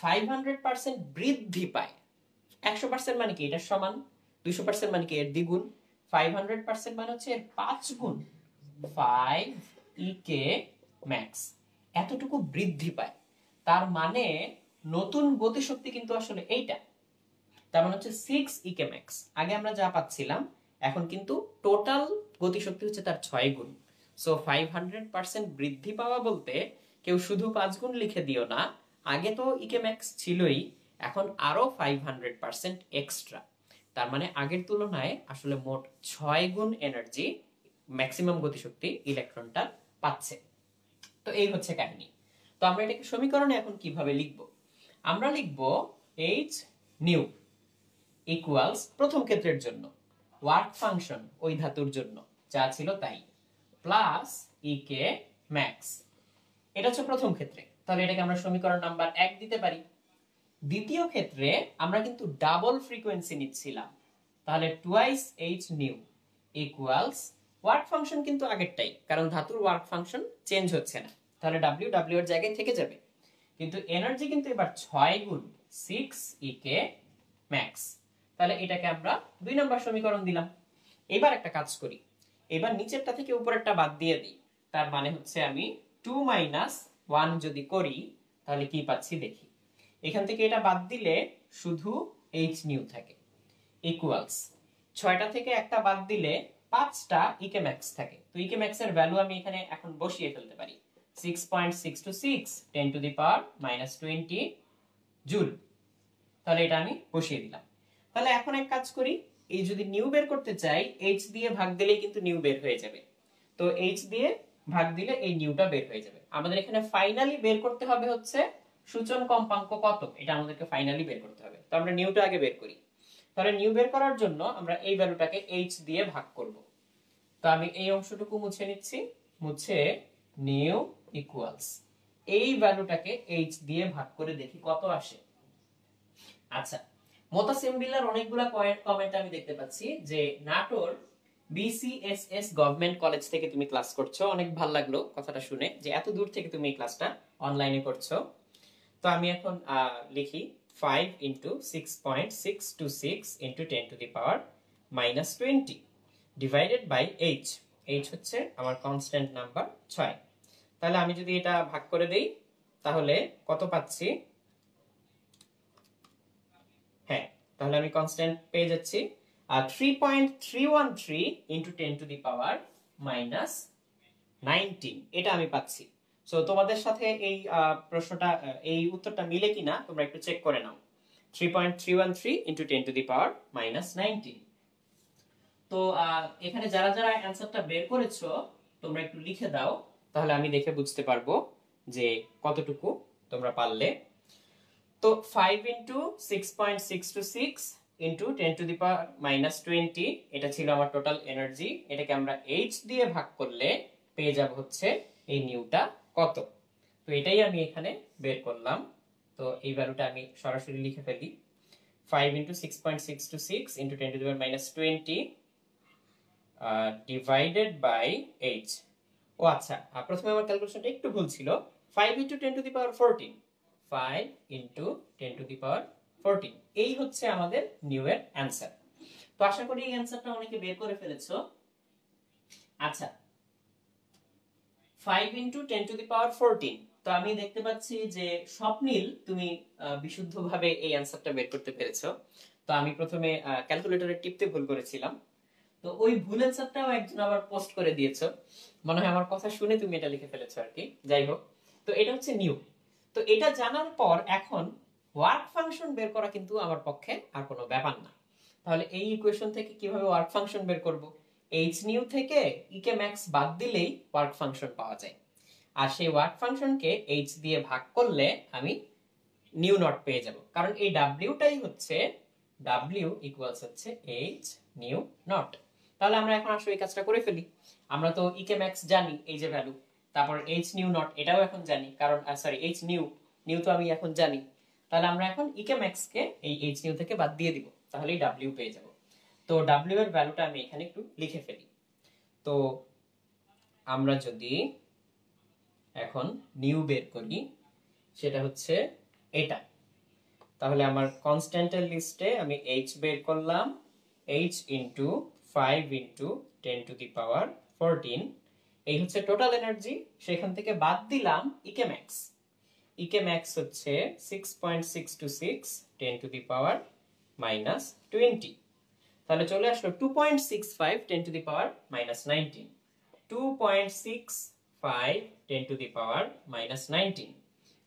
ফাইভ হান্ড্রেড পার্সেন্ট বৃদ্ধি পায় একশো পার্সেন্ট মানে কি এটার সমান দুইশো পার্সেন্ট মানে কি এর দ্বিগুণ ফাইভ হান্ড্রেড পার্সেন্ট মানে হচ্ছে এর পাঁচ গুণ ফাইভ ইকে e ম্যাক্স এতটুকু বৃদ্ধি পায় তার মানে নতুন গতিশক্তি কিন্তু আসলে এইটা তার মানে হচ্ছে সিক্স ইকেম্যাক্স আগে আমরা যা পাচ্ছিলাম এখন কিন্তু টোটাল গতিশক্তি হচ্ছে তার ছয় গুণ সো ফাইভ হান্ড্রেড পার্সেন্ট বৃদ্ধি পাওয়া বলতে কেউ শুধু পাঁচ গুণ লিখে দিও না আগে তো ইকেম্যাক্স ছিলই এখন আরো ফাইভ হান্ড্রেড পার্সেন্ট এক্সট্রা তার মানে আগের তুলনায় আসলে মোট ছয় গুণ এনার্জি ম্যাক্সিমাম গতিশক্তি ইলেকট্রনটা পাচ্ছে তো এই হচ্ছে কাহিনী তো আমরা এটাকে সমীকরণে এখন কিভাবে লিখব আমরা লিখব এইচ নিউ ইকুয়ালস প্রথম ক্ষেত্রের জন্য ওয়ার্ক ফাংশন ওই ধাতুর জন্য যা ছিল তাই প্লাস ই ম্যাক্স এটা হচ্ছে প্রথম ক্ষেত্রে তাহলে এটাকে আমরা সমীকরণ নাম্বার এক দিতে পারি দ্বিতীয় ক্ষেত্রে আমরা কিন্তু ডাবল ফ্রিকোয়েন্সি নিচ্ছিলাম তাহলে twice H nu equals work function কিন্তু আগেরটাই কারণ ধাতুর ওয়ার্ক ফাংশন চেঞ্জ হচ্ছে না তাহলে ডাব্লিউ ডাব্লিউ এর জায়গায় থেকে যাবে কিন্তু এনার্জি কিন্তু এবার ছয় গুণ সিক্স ইকে ম্যাক্স তাহলে এটাকে আমরা দুই নম্বর সমীকরণ দিলাম এবার একটা কাজ করি এবার নিচেরটা থেকে উপরেরটা বাদ দিয়ে দিই তার মানে হচ্ছে আমি টু মাইনাস ওয়ান যদি করি তাহলে কি পাচ্ছি দেখি এখান থেকে এটা বাদ দিলে শুধু এইচ নিউ থাকে ইকুয়ালস ছয়টা থেকে একটা বাদ দিলে পাঁচটা ইকে e ম্যাক্স থাকে তো ইকে ম্যাক্সের ভ্যালু আমি এখানে এখন বসিয়ে ফেলতে পারি 6.626 10 to the power minus 20 joule তাহলে এটা আমি বসিয়ে দিলাম তাহলে এখন এক কাজ করি এই যদি নিউ বের করতে চাই এইচ দিয়ে ভাগ কিন্তু নিউ বের হয়ে যাবে তো এইচ দিয়ে ভাগ দিলে এই নিউটা বের হয়ে যাবে আমাদের এখানে ফাইনালি বের করতে হবে হচ্ছে সূচন কম্পাঙ্ক কত এটা আমাদেরকে ফাইনালি বের করতে হবে তো আমরা নিউটা আগে বের করি তাহলে নিউ বের করার জন্য আমরা এই ভ্যালুটাকে এইচ দিয়ে ভাগ করব তো আমি এই অংশটুকু মুছে নিচ্ছি মুছে নিউ ইকুয়ালস এই ভ্যালুটাকে এইচ দিয়ে ভাগ করে দেখি কত আসে আচ্ছা মোতাসিম বিল্লার অনেকগুলা কমেন্ট আমি দেখতে পাচ্ছি যে নাটোর বিসিএসএস গভর্নমেন্ট কলেজ থেকে তুমি ক্লাস করছো অনেক ভালো লাগলো কথাটা শুনে যে এত দূর থেকে তুমি এই ক্লাসটা অনলাইনে করছো তো আমি এখন লিখি five six point six two six into ten to the power minus twenty divided by H H হচ্ছে আমার কনস্ট্যান্ট নাম্বার ছয় তাহলে আমি যদি এটা ভাগ করে দেই তাহলে কত পাচ্ছি হ্যাঁ তাহলে আমি কনস্ট্যান্ট পেয়ে যাচ্ছি আর three point three one three into ten to the power minus nineteen এটা আমি পাচ্ছি সো তোমাদের সাথে এই প্রশ্নটা এই উত্তরটা মিলে কিনা তোমরা একটু চেক করে নাও three point three one three into ten to the power minus nineteen তো এখানে যারা যারা অ্যান্সারটা বের করেছো তোমরা একটু লিখে দাও তাহলে আমি দেখে বুঝতে পারবো যে কতটুকু তোমরা পারলে তো five into six point six two six into ten to the power minus twenty এটা ছিল আমার টোটাল এনার্জি এটাকে আমরা এইচ দিয়ে ভাগ করলে পেয়ে যাব হচ্ছে এই নিউটা কত তো এটাই আমি এখানে বের করলাম তো এই ভ্যালুটা আমি সরাসরি লিখে ফেলি five into six point six two six into ten to the power minus twenty divided by H ও আচ্ছা প্রথমে আমার ক্যালকুলেশনটা একটু ভুল ছিল five into ten to the power fourteen five into ten to the power fourteen এই হচ্ছে আমাদের নিউ এর অ্যান্সার তো আশা করি এই অ্যান্সারটা অনেকে বের করে ফেলেছো আচ্ছা 5 ইনটু 10 টু দি পাওয়ার 14 তো আমি দেখতে পাচ্ছি যে স্বপ্নিল তুমি বিশুদ্ধভাবে এই অ্যানসারটা বের করতে পেরেছো তো আমি প্রথমে ক্যালকুলেটরের টিপতে ভুল করেছিলাম তো ওই ভুল অ্যান্সারটাও একজন আবার পোস্ট করে দিয়েছো মনে হয় আমার কথা শুনে তুমি এটা লিখে ফেলেছো আর কি যাই হোক তো এটা হচ্ছে নিউ তো এটা জানার পর এখন ওয়ার্ক ফাংশন বের করা কিন্তু আমার পক্ষে আর কোনো ব্যাপার না তাহলে এই ইকুয়েশন থেকে কিভাবে ওয়ার্ক ফাংশন বের করব এইচ নিউ থেকে ইকে e ম্যাক্স বাদ দিলেই ওয়ার্ক ফাংশন পাওয়া যায় আর সেই ওয়ার্ক ফাংশনকে এইচ দিয়ে ভাগ করলে আমি নিউ নট পেয়ে যাব কারণ এই ডাব্লিউটাই হচ্ছে ডাব্লিউ ইকুয়ালস হচ্ছে এইচ নিউ নট তাহলে আমরা এখন আসলে এই কাজটা করে ফেলি আমরা তো ইকে e ম্যাক্স জানি এই যে ভ্যালু তারপর এইচ নিউ নট এটাও এখন জানি কারণ সরি এইচ নিউ নিউ তো আমি এখন জানি তাহলে আমরা এখন ইকে e ম্যাক্স কে এই এইচ নিউ থেকে বাদ দিয়ে দিব তাহলেই ডাব্লিউ পেয়ে যাব তো ডাব্লিউ এর ভ্যালুটা আমি এখানে একটু লিখে ফেলি তো আমরা যদি এখন নিউ বের করি সেটা হচ্ছে এটা তাহলে আমার কনস্ট্যান্টের লিস্টে আমি এইচ বের করলাম H into five into ten to the power fourteen এই হচ্ছে টোটাল এনার্জি সেখান থেকে বাদ দিলাম ইকে ম্যাক্স ইকে ম্যাক্স হচ্ছে six point six two six ten to the power minus twenty তাহলে চলে আসলো two point six five ten to the power minus nineteen two point six five ten to the power minus nineteen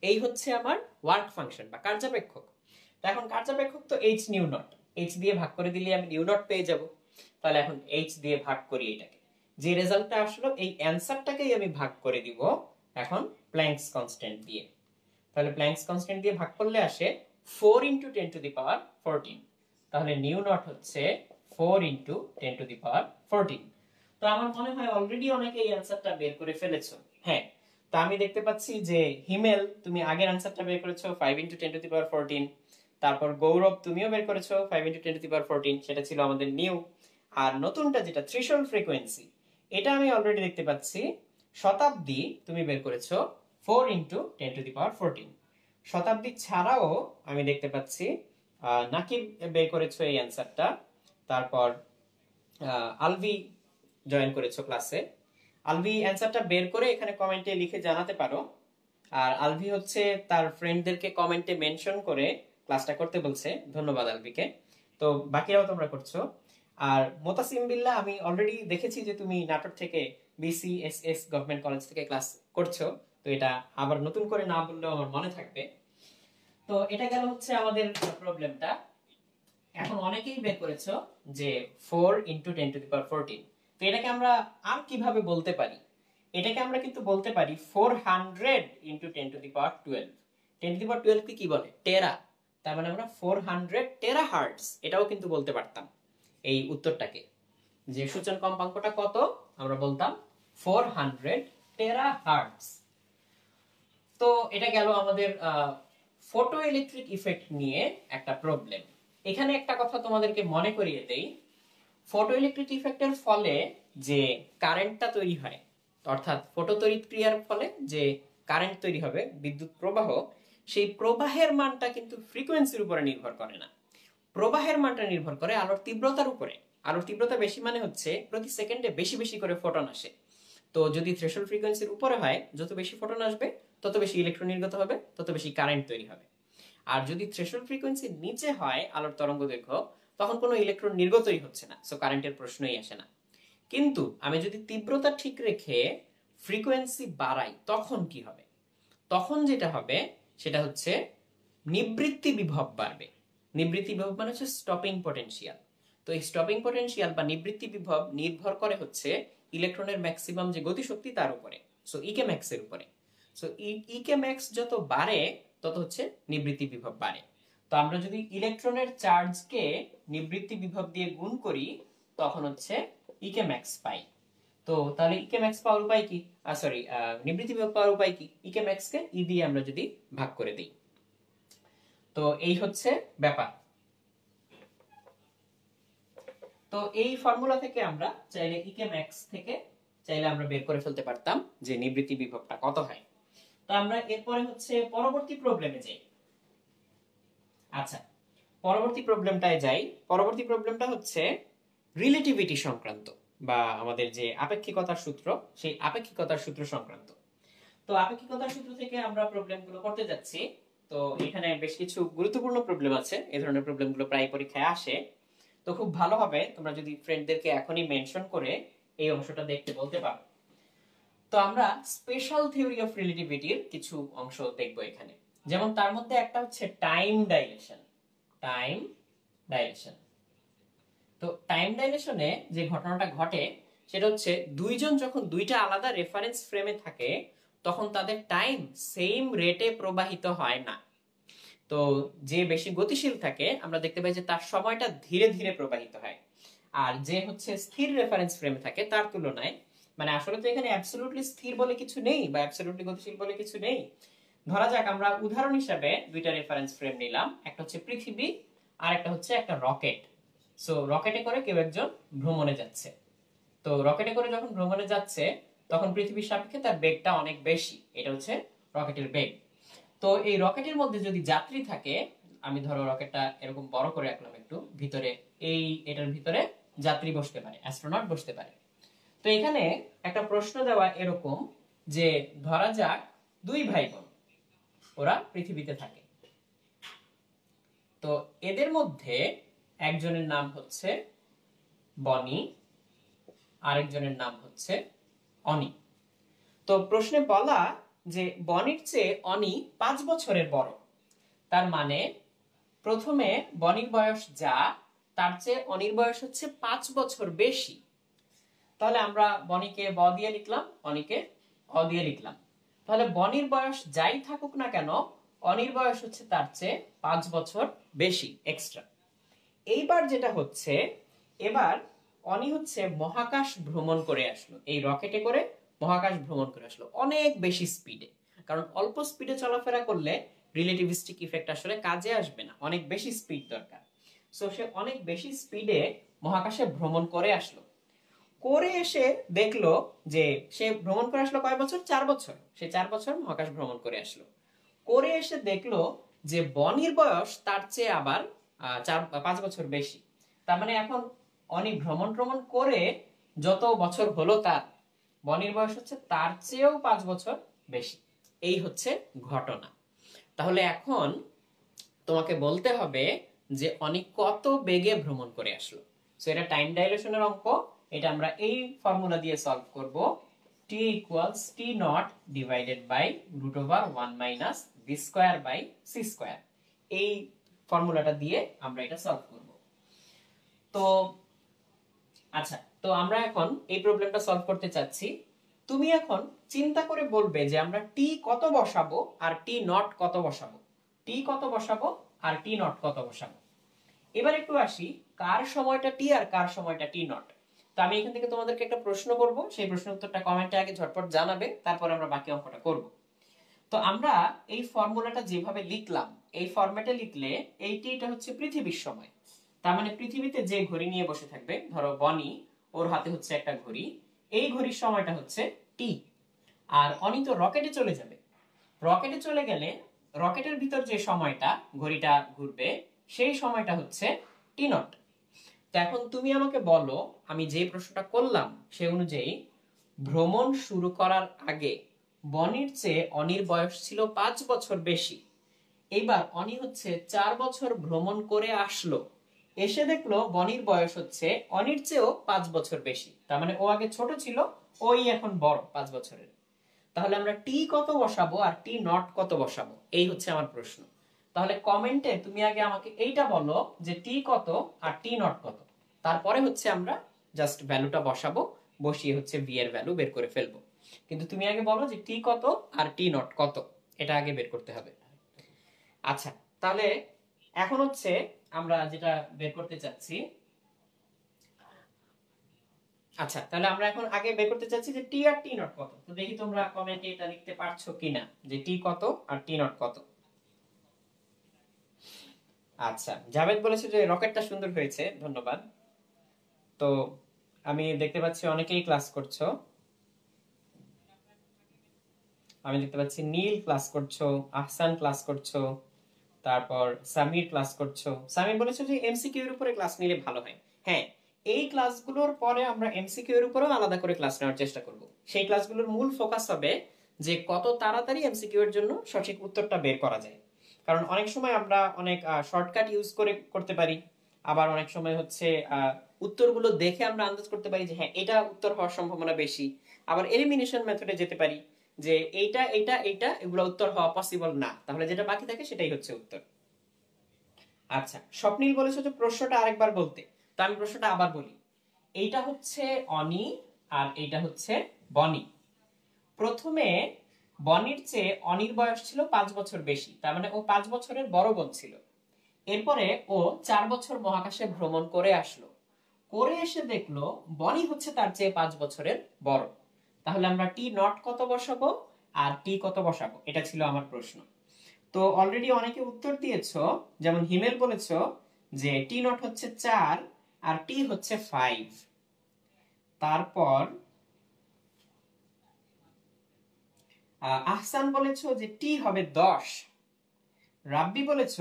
এই হচ্ছে আমার work function বা কার্যাপেক্ষক এখন কার্যাপেক্ষক তো H nu not H দিয়ে ভাগ করে দিলে আমি নিউ নট পেয়ে যাবো তাহলে এখন এইচ দিয়ে ভাগ করি এটাকে যে রেজাল্টটা আসলো এই অ্যান্সারটাকেই আমি ভাগ করে দিব এখন প্ল্যাঙ্কস কনস্ট্যান্ট দিয়ে তাহলে প্ল্যাঙ্কস কনস্ট্যান্ট দিয়ে ভাগ করলে আসে four into ten to the power fourteen তাহলে নিউ নট হচ্ছে four into ten to the power fourteen তো আমার মনে হয় অলরেডি অনেকে এই অ্যান্সারটা বের করে ফেলেছো হ্যাঁ তা আমি দেখতে পাচ্ছি যে হিমেল তুমি আগের অ্যান্সারটা বের করেছো five into ten to the power fourteen তারপর গৌরব তুমিও বের করেছো five into ten to the power fourteen সেটা ছিল আমাদের নিউ আর নতুনটা যেটা থ্রিশল ফ্রিকোয়েন্সি এটা আমি অলরেডি দেখতে পাচ্ছি শতাব্দী তুমি বের করেছ four into ten to the power fourteen Shatabdi ছাড়াও আমি দেখতে পাচ্ছি নাকিব বের করেছো এই অ্যান্সারটা তারপর আলভি জয়েন করেছো ক্লাসে আলভি অ্যান্সারটা বের করে এখানে কমেন্টে লিখে জানাতে পারো আর আলভি হচ্ছে তার ফ্রেন্ডদেরকে কমেন্টে মেনশন করে ক্লাসটা করতে বলছে ধন্যবাদ আলভিকে তো বাকিরাও তোমরা করছো আর মোতাসিম বিল্লা আমি অলরেডি দেখেছি যে তুমি নাটক থেকে বিসিএসএস গভর্নমেন্ট কলেজ থেকে ক্লাস করছো তো এটা আবার নতুন করে না বললেও আমার মনে থাকবে তো এটা গেল হচ্ছে আমাদের প্রবলেমটা এখন অনেকেই বের করেছো যে four into ten to the power fourteen তো এটাকে আমরা আর কিভাবে বলতে পারি এটাকে আমরা কিন্তু বলতে পারি four hundred into ten to the power twelve ten to the power টুয়েলভকে কি বলে টেরা তার মানে আমরা ফোর হান্ড্রেড টেরা হার্টস এটাও কিন্তু বলতে পারতাম এই উত্তরটাকে যে সূচন কম্পাঙ্কটা কত আমরা বলতাম ফোর হান্ড্রেড টেরা হার্টস তো এটা গেল আমাদের ফটো ইলেকট্রিক ইফেক্ট নিয়ে একটা প্রবলেম এখানে একটা কথা তোমাদেরকে মনে করিয়ে দেই ফটো ইলেকট্রিক ইফেক্টের ফলে যে কারেন্টটা তৈরি হয় অর্থাৎ ফটো তৈরি ক্রিয়ার ফলে যে কারেন্ট তৈরি হবে বিদ্যুৎ প্রবাহ সেই প্রবাহের মানটা কিন্তু ফ্রিকোয়েন্সির উপরে নির্ভর করে না প্রবাহের মানটা নির্ভর করে আলোর তীব্রতার উপরে আলোর তীব্রতা বেশি মানে হচ্ছে প্রতি সেকেন্ডে বেশি বেশি করে ফোটন আসে তো যদি থ্রেশল ফ্রিকোয়েন্সির উপরে হয় যত বেশি ফোটন আসবে তত বেশি ইলেকট্রন নির্গত হবে তত বেশি কারেন্ট তৈরি হবে আর যদি থ্রেশল ফ্রিকোয়েন্সির নিচে হয় আলোর তরঙ্গ দৈর্ঘ্য তখন কোনো ইলেকট্রন নির্গতই হচ্ছে না সো কারেন্টের প্রশ্নই আসে না কিন্তু আমি যদি তীব্রতা ঠিক রেখে ফ্রিকোয়েন্সি বাড়াই তখন কি হবে তখন যেটা হবে সেটা হচ্ছে নিবৃত্তি বিভব বাড়বে নিবৃত্তি বিভব মানে হচ্ছে স্টপিং পটেনশিয়াল তো এই স্টপিং পটেনশিয়াল বা নিবৃত্তি বিভব নির্ভর করে হচ্ছে ইলেকট্রনের ম্যাক্সিমাম যে গতিশক্তি তার উপরে সো ইকে ম্যাক্স এর উপরে সো ইকে ম্যাক্স যত বাড়ে তত হচ্ছে নিবৃত্তি বিভব বাড়ে তো আমরা যদি ইলেকট্রনের চার্জকে নিবৃত্তি বিভব দিয়ে গুণ করি তখন হচ্ছে ইকে e ম্যাক্স পাই তো তাহলে ইকে e ম্যাক্স পাওয়ার উপায় কি সরি নিবৃত্তি বিভব পাওয়ার উপায় কি ইকে e কে ই দিয়ে আমরা যদি ভাগ করে দিই তো এই হচ্ছে ব্যাপার তো এই ফর্মুলা থেকে আমরা চাইলে ইকে থেকে চাইলে আমরা বের করে ফেলতে পারতাম যে নিবৃত্তি বিভবটা কত হয় তো আমরা এরপরে হচ্ছে পরবর্তী প্রবলেমে যাই আচ্ছা পরবর্তী প্রবলেমটায় যাই পরবর্তী প্রবলেমটা হচ্ছে রিলেটিভিটি সংক্রান্ত বা আমাদের যে আপেক্ষিকতার সূত্র সেই আপেক্ষিকতার সূত্র সংক্রান্ত তো আপেক্ষিকতার সূত্র থেকে আমরা প্রবলেমগুলো করতে যাচ্ছি তো এখানে বেশ কিছু গুরুত্বপূর্ণ প্রবলেম আছে এই ধরনের প্রবলেমগুলো প্রায় পরীক্ষায় আসে তো খুব ভালো হবে তোমরা যদি ফ্রেন্ডদেরকে এখনই মেনশন করে এই অংশটা দেখতে বলতে পারো তো আমরা স্পেশাল থিওরি অফ রিলেটিভিটির কিছু অংশ দেখব এখানে যেমন তার মধ্যে একটা হচ্ছে time dilation time dilation time টাইম ডাইলেশনে যে ঘটনাটা ঘটে সেটা হচ্ছে দুইজন যখন দুইটা আলাদা রেফারেন্স ফ্রেমে থাকে তখন তাদের টাইম সেম রেটে প্রবাহিত হয় না তো যে বেশি গতিশীল থাকে আমরা দেখতে পাই যে তার সময়টা ধীরে ধীরে প্রবাহিত হয় আর যে হচ্ছে স্থির রেফারেন্স ফ্রেমে থাকে তার তুলনায় মানে আসলে তো এখানে অ্যাবসলিউটলি স্থির বলে কিছু নেই বা অ্যাবসলিউটলি গতিশীল বলে কিছু নেই ধরা যাক আমরা উদাহরণ হিসাবে দুইটা রেফারেন্স ফ্রেম নিলাম একটা হচ্ছে পৃথিবী আর একটা হচ্ছে একটা রকেট সো রকেটে করে কেউ একজন ভ্রমণে যাচ্ছে তো রকেটে করে যখন ভ্রমণে যাচ্ছে তখন পৃথিবীর সাপেক্ষে তার বেগটা অনেক বেশি এটা হচ্ছে রকেটের বেগ তো এই রকেটের মধ্যে যদি যাত্রী থাকে আমি ধরো রকেটটা এরকম বড় করে রাখলাম একটু ভিতরে এই এটার ভিতরে যাত্রী বসতে পারে অ্যাস্ট্রোনট বসতে পারে তো এখানে একটা প্রশ্ন দেওয়া এরকম যে ধরা যাক দুই ভাই বোন ওরা পৃথিবীতে থাকে তো এদের মধ্যে একজনের নাম হচ্ছে বনি আরেকজনের নাম হচ্ছে অনি তো প্রশ্নে বলা যে বনির চেয়ে অনি পাঁচ বছরের বড় তার মানে প্রথমে বনির বয়স যা তার চেয়ে অনির বয়স হচ্ছে পাঁচ বছর বেশি তাহলে আমরা বনিকে ব দিয়ে লিখলাম অনিকে অ দিয়ে লিখলাম তাহলে বনির বয়স যাই থাকুক না কেন অনির বয়স হচ্ছে তার চেয়ে পাঁচ বছর বেশি এক্সট্রা এইবার যেটা হচ্ছে এবার অনি হচ্ছে মহাকাশ ভ্রমণ করে আসলো এই রকেটে করে মহাকাশ ভ্রমণ করে আসলো অনেক বেশি স্পিডে কারণ অল্প স্পিডে চলাফেরা করলে রিলেটিভিস্টিক ইফেক্ট আসলে কাজে আসবে না অনেক বেশি স্পিড দরকার সো সে অনেক বেশি স্পিডে মহাকাশে ভ্রমণ করে আসলো করে এসে দেখলো যে সে ভ্রমণ করে আসলো কয় বছর চার বছর সে চার বছর মহাকাশ ভ্রমণ করে আসলো করে এসে দেখলো যে বনির বয়স তার চেয়ে আবার চার পাঁচ বছর বেশি তার মানে এখন অনি ভ্রমণ ভ্রমণ করে যত বছর হলো তার বনির বয়স হচ্ছে তার চেয়েও পাঁচ বছর বেশি এই হচ্ছে ঘটনা তাহলে এখন তোমাকে বলতে হবে যে অনেক কত বেগে ভ্রমণ করে আসলো সো এটা টাইম ডাইলেশনের অঙ্ক এটা আমরা এই ফর্মুলা দিয়ে সলভ করব T equals T nought divided by root over one minus B square by C square এই ফর্মুলাটা দিয়ে আমরা এটা সলভ করব তো আচ্ছা তো আমরা এখন এই প্রবলেমটা সলভ করতে চাচ্ছি তুমি এখন চিন্তা করে বলবে যে আমরা টি কত বসাবো আর টি নট কত বসাবো টি কত বসাবো আর টি নট কত বসাবো এবার একটু আসি কার সময়টা টি আর কার সময়টা টি নট তো আমি এখান থেকে তোমাদেরকে একটা প্রশ্ন করব সেই প্রশ্ন উত্তরটা কমেন্টে আগে ঝটপট জানাবে তারপর আমরা বাকি অঙ্কটা করব তো আমরা এই ফর্মুলাটা যেভাবে লিখলাম এই ফর্মেটে লিখলে এইটি এটা হচ্ছে পৃথিবীর সময় তার মানে পৃথিবীতে যে ঘড়ি নিয়ে বসে থাকবে ধরো বনি ওর হাতে হচ্ছে একটা ঘড়ি এই ঘড়ির সময়টা হচ্ছে টি আর অনি তো রকেটে চলে যাবে রকেটে চলে গেলে রকেটের ভিতর যে সময়টা ঘড়িটা ঘুরবে সেই সময়টা হচ্ছে টি নট তো এখন তুমি আমাকে বলো আমি যে প্রশ্নটা করলাম সে অনুযায়ী ভ্রমণ শুরু করার আগে বনির চেয়ে অনির বয়স ছিল পাঁচ বছর বেশি এবার অনি হচ্ছে চার বছর ভ্রমণ করে আসলো এসে দেখলো বনির বয়স হচ্ছে অনির চেয়েও পাঁচ বছর বেশি তার মানে ও আগে ছোট ছিল ওই এখন বড় পাঁচ বছরের তাহলে আমরা টি কত বসাবো আর টি নট কত বসাবো এই হচ্ছে আমার প্রশ্ন তাহলে কমেন্টে তুমি আগে আমাকে এইটা বলো যে টি কত আর টি নট কত তারপরে হচ্ছে আমরা জাস্ট ভ্যালুটা বসাবো বসিয়ে হচ্ছে ভি এর ভ্যালু বের করে ফেলবো কিন্তু তুমি আগে বলো যে টি কত আর টি নট কত এটা আগে বের করতে হবে আচ্ছা তাহলে এখন হচ্ছে আমরা যেটা বের করতে চাচ্ছি আচ্ছা তাহলে আমরা এখন আগে বের করতে চাচ্ছি যে টি আর টি নট কত তো দেখি তোমরা কমেন্টে এটা লিখতে পারছো কিনা যে টি কত আর টি নট কত আচ্ছা জাভেদ বলেছে যে রকেটটা সুন্দর হয়েছে ধন্যবাদ তো আমি দেখতে পাচ্ছি অনেকেই ক্লাস করছো আমি দেখতে পাচ্ছি নীল ক্লাস করছো আহসান ক্লাস করছো তারপর সামির ক্লাস করছো সামির বলেছো যে এমসিকিউ এর উপরে ক্লাস নিলে ভালো হয় হ্যাঁ এই ক্লাসগুলোর পরে আমরা এমসিকিউ এর উপরেও আলাদা করে ক্লাস নেওয়ার চেষ্টা করব সেই ক্লাসগুলোর মূল ফোকাস হবে যে কত তাড়াতাড়ি এমসিকিউ এর জন্য সঠিক উত্তরটা বের করা যায় কারণ অনেক সময় আমরা অনেক শর্টকাট ইউজ করে করতে পারি আবার অনেক সময় হচ্ছে উত্তরগুলো দেখে আমরা আন্দাজ করতে পারি যে হ্যাঁ এটা উত্তর হওয়ার সম্ভাবনা বেশি আবার এলিমিনেশন মেথডে যেতে পারি যে এইটা এইটা এইটা এগুলো উত্তর হওয়া পসিবল না তাহলে যেটা বাকি থাকে সেটাই হচ্ছে উত্তর আচ্ছা স্বপ্নিল বলেছে যে প্রশ্নটা আরেকবার বলতে তো আমি প্রশ্নটা আবার বলি এইটা হচ্ছে অনি আর এইটা হচ্ছে বনি প্রথমে বনির চেয়ে অনির বয়স ছিল পাঁচ বছর বেশি তার মানে ও পাঁচ বছরের বড় বোন ছিল এরপরে ও চার বছর মহাকাশে ভ্রমণ করে আসলো করে এসে দেখলো বনি হচ্ছে তার চেয়ে পাঁচ বছরের বড় তাহলে আমরা টি নট কত বসাবো আর টি কত বসাবো এটা ছিল আমার প্রশ্ন তো অলরেডি অনেকে উত্তর দিয়েছ যেমন হিমেল বলেছ যে টি নট হচ্ছে চার আর টি হচ্ছে ফাইভ তারপর আহসান বলেছ যে টি হবে দশ রাব্বি বলেছ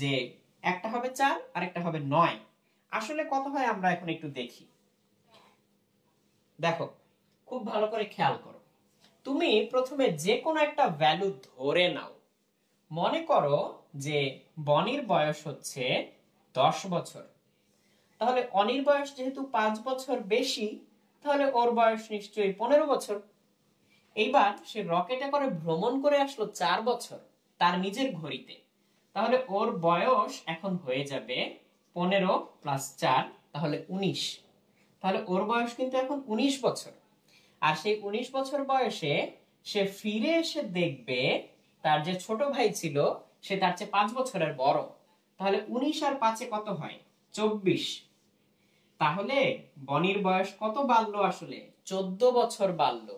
যে একটা হবে চার আর একটা হবে নয় আসলে কত হয় আমরা এখন একটু দেখি দেখো খুব ভালো করে খেয়াল করো তুমি প্রথমে যে কোনো একটা ভ্যালু ধরে নাও মনে করো যে বনির বয়স হচ্ছে দশ বছর তাহলে অনির বয়স যেহেতু পাঁচ বছর বেশি তাহলে ওর বয়স নিশ্চয়ই পনেরো বছর এইবার সে রকেটে করে ভ্রমণ করে আসলো চার বছর তার নিজের ঘড়িতে তাহলে ওর বয়স এখন হয়ে যাবে পনেরো প্লাস চার তাহলে উনিশ তাহলে ওর বয়স কিন্তু এখন উনিশ বছর আর সেই উনিশ বছর বয়সে সে ফিরে এসে দেখবে তার যে ছোট ভাই ছিল সে তার চেয়ে পাঁচ বছরের বড় তাহলে উনিশ আর পাঁচে কত হয় চব্বিশ তাহলে বনির বয়স কত বাড়লো আসলে চোদ্দ বছর বাড়লো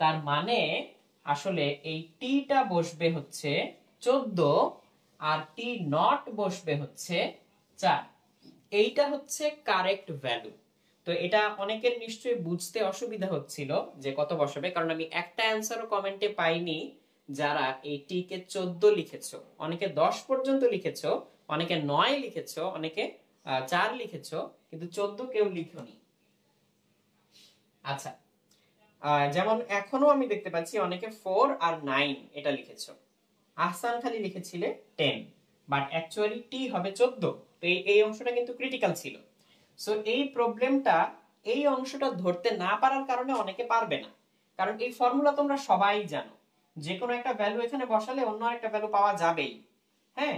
তার মানে আসলে এই টিটা বসবে হচ্ছে চোদ্দ আর টি নট বসবে হচ্ছে চার এইটা হচ্ছে কারেক্ট ভ্যালু তো এটা অনেকের নিশ্চয়ই বুঝতে অসুবিধা হচ্ছিল যে কত বসাবে কারণ আমি একটা অ্যান্সারও কমেন্টে পাইনি যারা এই টিকে চোদ্দ লিখেছ অনেকে দশ পর্যন্ত লিখেছ অনেকে নয় লিখেছ অনেকে চার লিখেছ কিন্তু চোদ্দ কেউ লিখনি আচ্ছা যেমন এখনো আমি দেখতে পাচ্ছি অনেকে ফোর আর নাইন এটা লিখেছ আহসান খালি লিখেছিলে টেন বাট অ্যাকচুয়ালি টি হবে চোদ্দ তো এই অংশটা কিন্তু ক্রিটিক্যাল ছিল সো এই প্রবলেমটা এই অংশটা ধরতে না পারার কারণে অনেকে পারবে না কারণ এই ফর্মুলা তোমরা সবাই জানো যে কোনো একটা ভ্যালু এখানে বসালে অন্য একটা ভ্যালু পাওয়া যাবেই হ্যাঁ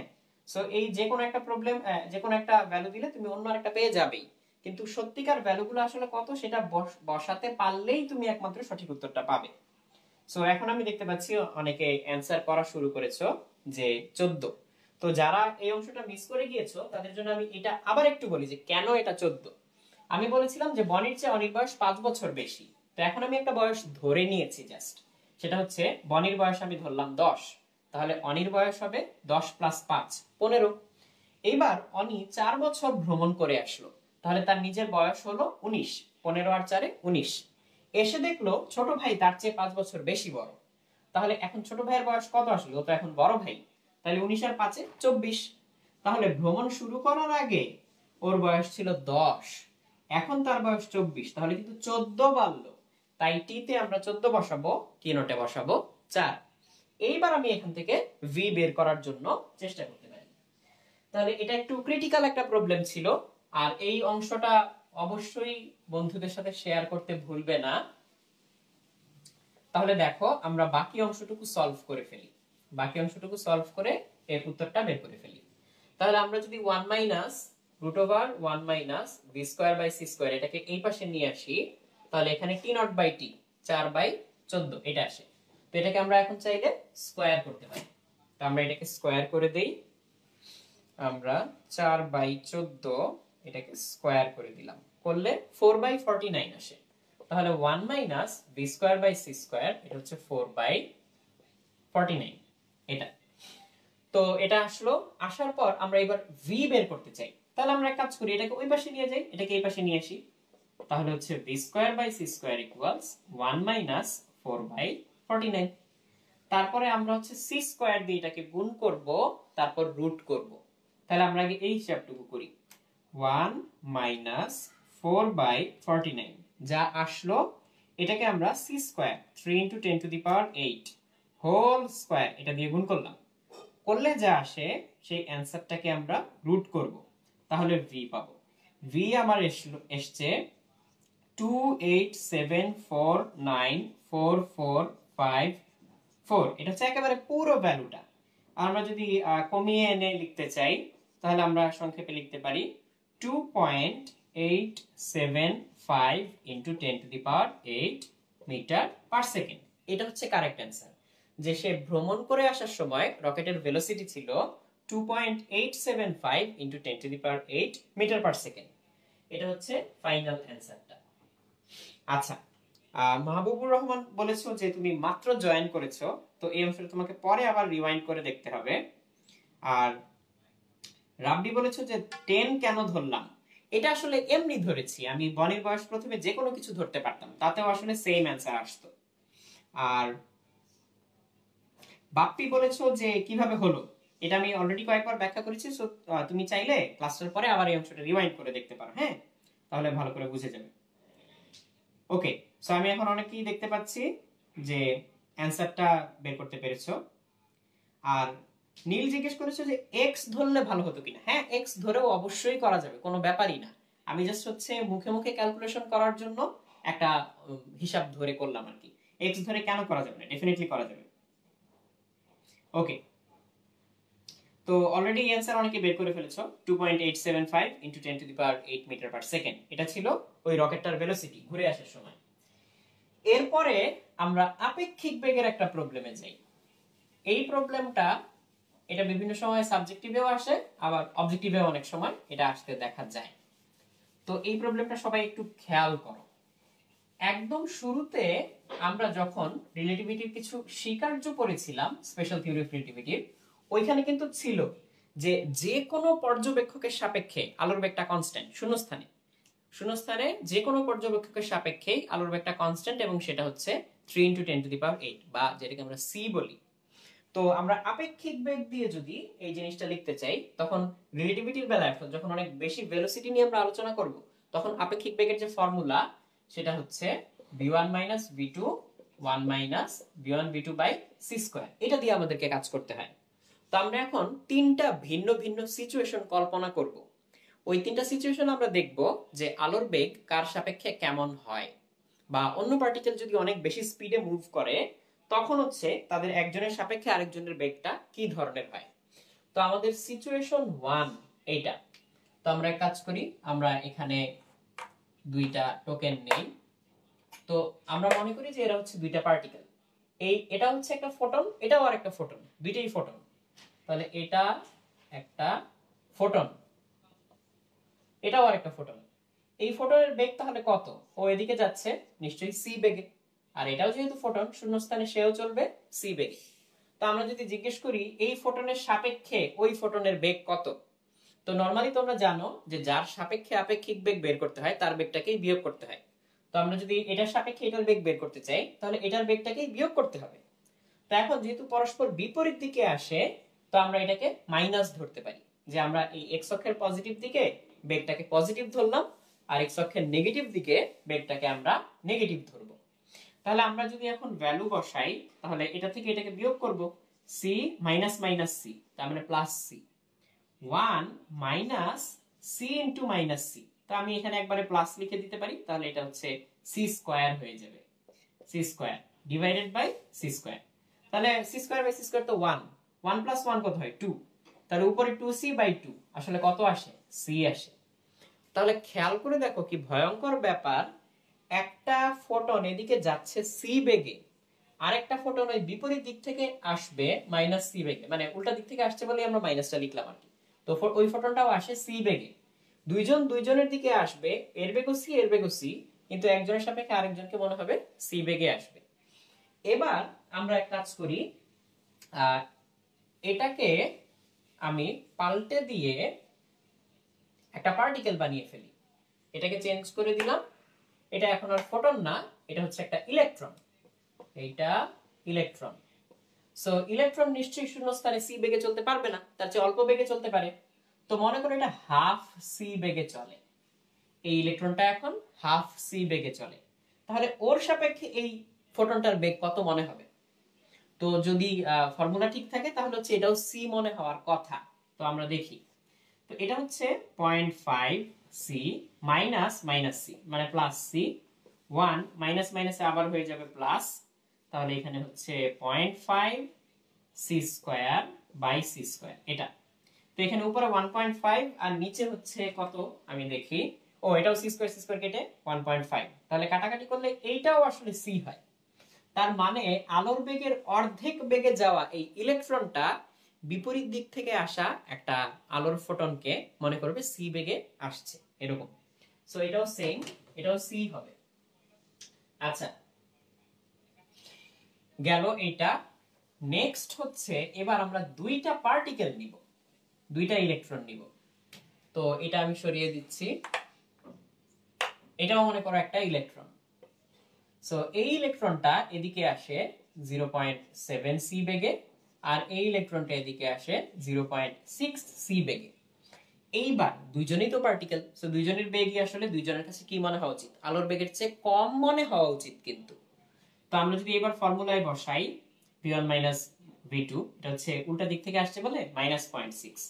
সো এই যে কোনো একটা প্রবলেম যে কোনো একটা ভ্যালু দিলে তুমি অন্য একটা পেয়ে যাবেই কিন্তু সত্যিকার ভ্যালুগুলো আসলে কত সেটা বসাতে পারলেই তুমি একমাত্র সঠিক উত্তরটা পাবে সো এখন আমি দেখতে পাচ্ছি অনেকে অ্যান্সার করা শুরু করেছো যে চোদ্দ তো যারা এই অংশটা মিস করে গিয়েছো তাদের জন্য আমি এটা আবার একটু বলি যে কেন এটা চোদ্দ আমি বলেছিলাম যে বনির চেয়ে অনির বয়স পাঁচ বছর বেশি তো এখন আমি একটা বয়স ধরে নিয়েছি জাস্ট সেটা হচ্ছে বনির বয়স আমি ধরলাম দশ তাহলে অনির বয়স হবে দশ প্লাস পাঁচ পনেরো এইবার অনি চার বছর ভ্রমণ করে আসলো তাহলে তার নিজের বয়স হলো উনিশ পনেরো আর চারে উনিশ এসে দেখলো ছোট ভাই তার চেয়ে পাঁচ বছর বেশি বড় তাহলে এখন ছোট ভাইয়ের বয়স কত আসলো তো এখন বড় ভাই তাহলে উনিশ আর পাঁচে চব্বিশ তাহলে ভ্রমণ শুরু করার আগে ওর বয়স ছিল দশ এখন তার বয়স চব্বিশ তাহলে কিন্তু চোদ্দ বাড়লো তাই টিতে আমরা চোদ্দ বসাবো নোটে বসাবো চার এইবার আমি এখান থেকে ভি বের করার জন্য চেষ্টা করতে পারি তাহলে এটা একটু ক্রিটিক্যাল একটা প্রবলেম ছিল আর এই অংশটা অবশ্যই বন্ধুদের সাথে শেয়ার করতে ভুলবে না তাহলে দেখো আমরা বাকি অংশটুকু সলভ করে ফেলি বাকি অংশটুকু সলভ করে এর উত্তরটা বের করে ফেলি তাহলে আমরা যদি one minus root over one minus B square by C square এটাকে এই পাশে নিয়ে আসি তাহলে এখানে টি নট বাই টি চার বাই চোদ্দ এটা আসে তো এটাকে আমরা এখন চাইলে স্কোয়ার করতে পারি তো আমরা এটাকে স্কোয়ার করে দেই আমরা চার বাই চোদ্দ এটাকে স্কোয়ার করে দিলাম করলে ফোর বাই ফর্টি নাইন আসে তাহলে one minus B square by C square এটা হচ্ছে ফোর বাই ফর্টি নাইন এটা তো এটা আসলো আসার পর আমরা এবার ভি বের করতে চাই তাহলে আমরা এক কাজ করি এটাকে ওই পাশে নিয়ে যাই এটাকে এই পাশে নিয়ে আসি তাহলে হচ্ছে V square by C square equals one minus four by forty nine তারপরে আমরা হচ্ছে সি স্কোয়ার দিয়ে এটাকে গুণ করব তারপর রুট করব তাহলে আমরা আগে এই হিসাবটুকু করি one minus four by forty nine যা আসলো এটাকে আমরা C square three into ten to the power eight whole square এটা দিয়ে গুণ করলাম করলে যা আসে সেই অ্যান্সারটাকে আমরা রুট করব তাহলে ভি পাবো ভি আমার এসছে two eight seven four nine four four five four এটা হচ্ছে একেবারে পুরো ভ্যালুটা আমরা যদি কমিয়ে এনে লিখতে চাই তাহলে আমরা সংক্ষেপে লিখতে পারি two point eight seven five into ten to the power eight metre per second এটা হচ্ছে কারেক্ট অ্যান্সার যে সে ভ্রমণ করে আসার সময় রকেটের ভেলোসিটি ছিল two point eight seven five into ten to the per eight metre per second এটা হচ্ছে ফাইনাল অ্যান্সারটা আচ্ছা মাহবুবুর রহমান বলেছো যে তুমি মাত্র জয়েন করেছো তো এই অংশটা তোমাকে পরে আবার রিওয়াইন্ড করে দেখতে হবে আর রাব্বি বলেছো যে টেন কেন ধরলাম এটা আসলে এমনি ধরেছি আমি বনির বয়স প্রথমে যে কোনো কিছু ধরতে পারতাম তাতেও আসলে সেম অ্যান্সার আসতো আর বাপ্পি বলেছো যে কিভাবে হলো এটা আমি অলরেডি কয়েকবার ব্যাখ্যা করেছি সো তুমি চাইলে ক্লাসটার পরে আবার এই অংশটা রিমাইন্ড করে দেখতে পারো হ্যাঁ তাহলে ভালো করে বুঝে যাবে ওকে সো আমি এখন অনেকেই দেখতে পাচ্ছি যে অ্যান্সারটা বের করতে পেরেছ আর নীল জিজ্ঞেস করেছো যে এক্স ধরলে ভালো হতো কিনা হ্যাঁ এক্স ধরেও অবশ্যই করা যাবে কোনো ব্যাপারই না আমি জাস্ট হচ্ছে মুখে মুখে ক্যালকুলেশন করার জন্য একটা হিসাব ধরে করলাম আর কি এক্স ধরে কেন করা যাবে না ডেফিনেটলি করা যাবে ওকে তো অলরেডি অ্যান্সার অনেকে বের করে ফেলেছো two point eight seven five into ten to the power eight metre per second এটা ছিল ওই রকেটটার ভেলোসিটি ঘুরে আসার সময় এরপরে আমরা আপেক্ষিক বেগের একটা প্রবলেমে যাই এই প্রবলেমটা এটা বিভিন্ন সময় সাবজেক্টিভেও আসে আবার অবজেক্টিভেও অনেক সময় এটা আসতে দেখা যায় তো এই প্রবলেমটা সবাই একটু খেয়াল করো একদম শুরুতে আমরা যখন রিলেটিভিটির কিছু স্বীকার্য করেছিলাম স্পেশাল থিওরি অফ রিলেটিভিটির ওইখানে কিন্তু ছিল যে যে কোনো পর্যবেক্ষকের সাপেক্ষে আলোর বেগটা কনস্ট্যান্ট শূন্যস্থানে শূন্যস্থানে যে কোনো পর্যবেক্ষকের সাপেক্ষে আলোর বেগটা কনস্ট্যান্ট এবং সেটা হচ্ছে three into ten to the power eight বা যেটাকে আমরা সি বলি তো আমরা আপেক্ষিক বেগ দিয়ে যদি এই জিনিসটা লিখতে চাই তখন রিলেটিভিটির বেলায় যখন অনেক বেশি ভেলোসিটি নিয়ে আমরা আলোচনা করব তখন আপেক্ষিক বেগের যে ফর্মুলা সেটা হচ্ছে B one minus B two one minus B one B two by C square এটা দিয়ে আমাদেরকে কাজ করতে হয় তো আমরা এখন তিনটা ভিন্ন ভিন্ন সিচুয়েশন কল্পনা করব ওই তিনটা সিচুয়েশন আমরা দেখব যে আলোর বেগ কার সাপেক্ষে কেমন হয় বা অন্য পার্টিকেল যদি অনেক বেশি স্পিডে মুভ করে তখন হচ্ছে তাদের একজনের সাপেক্ষে আরেকজনের বেগটা কি ধরনের হয় তো আমাদের সিচুয়েশন ওয়ান এইটা তো আমরা কাজ করি আমরা এখানে দুইটা টোকেন নেই তো আমরা মনে করি যে এরা হচ্ছে দুইটা পার্টিকেল এই এটা হচ্ছে একটা ফোটন এটাও আর একটা ফোটন দুইটাই ফোটন তাহলে এটা একটা ফোটন এটাও আর একটা ফোটন এই ফোটনের বেগ তাহলে কত ও এদিকে যাচ্ছে নিশ্চয়ই সি বেগে আর এটাও যেহেতু ফোটন শূন্যস্থানে সেও চলবে সি বেগে তো আমরা যদি জিজ্ঞেস করি এই ফোটনের সাপেক্ষে ওই ফোটনের বেগ কত তো নর্মালি তোমরা জানো যে যার সাপেক্ষে আপেক্ষিক বেগ বের করতে হয় তার বেগটাকেই বিয়োগ করতে হয় তো আমরা যদি এটার সাপেক্ষে এটার বেগ বের করতে চাই তাহলে এটার বেগটাকেই বিয়োগ করতে হবে তো এখন যেহেতু পরস্পর বিপরীত দিকে আসে তো আমরা এটাকে মাইনাস ধরতে পারি যে আমরা এই এক্স অক্ষের পজিটিভ দিকে বেগটাকে পজিটিভ ধরলাম আর এক্স অক্ষের নেগেটিভ দিকে বেগটাকে আমরা নেগেটিভ ধরব তাহলে আমরা যদি এখন ভ্যালু বসাই তাহলে এটা থেকে এটাকে বিয়োগ করব সি মাইনাস মাইনাস সি তার মানে plus C one minus C into minus C তো আমি এখানে একবারে প্লাস লিখে দিতে পারি তাহলে এটা হচ্ছে সি স্কোয়ার হয়ে যাবে C square divided by C square তাহলে C square by C square তো ওয়ান ওয়ান প্লাস ওয়ান কত হয় টু তাহলে উপরে টু বাই টু আসলে কত আসে সি আসে তাহলে খেয়াল করে দেখো কি ভয়ঙ্কর ব্যাপার একটা ফোটন এদিকে যাচ্ছে সি বেগে আরেকটা ফোটন ওই বিপরীত দিক থেকে আসবে মাইনাস সি বেগে মানে উল্টা দিক থেকে আসছে বলে আমরা মাইনাসটা লিখলাম আর তো ওই ফটনটাও আসে সি বেগে দুইজন দুইজনের দিকে আসবে এর বেগও সি এর বেগও সি কিন্তু একজনের সাপেক্ষে আরেকজনকে মনে হবে সি বেগে আসবে এবার আমরা এক কাজ করি এটাকে আমি পাল্টে দিয়ে একটা পার্টিকেল বানিয়ে ফেলি এটাকে চেঞ্জ করে দিলাম এটা এখন আর ফোটন না এটা হচ্ছে একটা ইলেকট্রন এইটা ইলেকট্রন সো ইলেকট্রন নিশ্চয়ই স্থানে সি বেগে চলতে পারবে না তার চেয়ে অল্প বেগে চলতে পারে তো মনে করো এটা হাফ সি বেগে চলে এই ইলেকট্রনটা এখন হাফ সি বেগে চলে তাহলে ওর সাপেক্ষে এই ফোটনটার বেগ কত মনে হবে তো যদি ফর্মুলা ঠিক থাকে তাহলে হচ্ছে এটাও সি মনে হওয়ার কথা তো আমরা দেখি তো এটা হচ্ছে point five C minus minus C মানে প্লাস সি ওয়ান মাইনাস মাইনাসে আবার হয়ে যাবে প্লাস তাহলে এখানে হচ্ছে point five C square by C square এটা তো এখানে উপরে ওয়ান পয়েন্ট ফাইভ আর নিচে হচ্ছে কত আমি দেখি ও এটাও সি স্কোয়ার সি স্কোয়ার কেটে ওয়ান পয়েন্ট ফাইভ তাহলে কাটাকাটি করলে এইটাও আসলে সি হয় তার মানে আলোর বেগের অর্ধেক বেগে যাওয়া এই ইলেকট্রনটা বিপরীত দিক থেকে আসা একটা আলোর ফোটনকে মনে করবে সি বেগে আসছে এরকম সো এটাও সেম এটাও সি হবে আচ্ছা গেল এটা নেক্সট হচ্ছে এবার আমরা দুইটা পার্টিকেল নিব দুইটা ইলেকট্রন নিব তো এটা আমি সরিয়ে দিচ্ছি এটাও মনে করো একটা ইলেকট্রন সো এই ইলেকট্রনটা এদিকে আসে জিরো পয়েন্ট সেভেন সি বেগে আর এই ইলেকট্রনটা এদিকে আসে জিরো পয়েন্ট সিক্স সি বেগে এইবার দুইজনেই তো পার্টিকেল সো দুইজনের বেগই আসলে দুইজনের কাছে কি মনে হওয়া উচিত আলোর বেগের চেয়ে কম মনে হওয়া উচিত কিন্তু তো আমরা যদি এবার ফর্মুলায় বসাই V one minus V two এটা হচ্ছে উল্টা দিক থেকে আসছে বলে মাইনাস পয়েন্ট সিক্স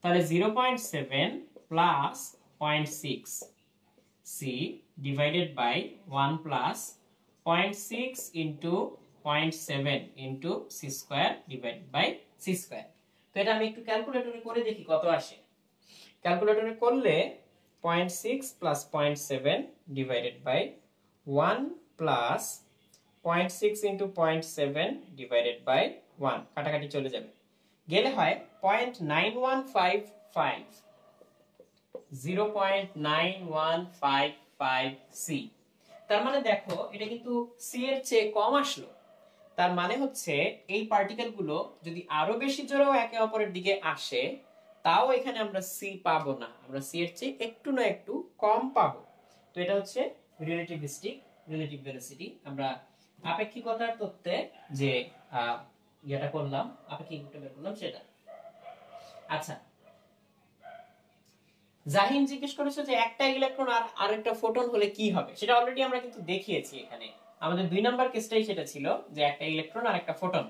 তাহলে zero point seven plus point six C divided by one plus point six into point seven into C square divided by C square তো এটা আমি একটু ক্যালকুলেটরে করে দেখি কত আসে ক্যালকুলেটরে করলে point six plus point seven divided by one plus point six into point seven divided by one কাটাকাটি চলে যাবে গেলে হয় point nine one five five zero point nine one five five C তার মানে দেখো এটা কিন্তু সি এর চেয়ে কম আসলো তার মানে হচ্ছে এই গুলো যদি আরো বেশি জোরেও একে অপরের দিকে আসে তাও এখানে আমরা সি পাবো না আমরা সি এর চেয়ে একটু না একটু কম পাবো তো এটা হচ্ছে রিলেটিভিস্টিক রিলেটিভ ভেলোসিটি আমরা আপেক্ষিকতার তত্ত্বে যে যেটা করলাম আপেক্ষিকতা বের করলাম সেটা আচ্ছা জাহিন জিজ্ঞেস করেছে যে একটা ইলেকট্রন আর আরেকটা ফোটন হলে কি হবে সেটা অলরেডি আমরা কিন্তু দেখিয়েছি এখানে আমাদের দুই নাম্বার কেসটাই সেটা ছিল যে একটা ইলেকট্রন আর একটা ফোটন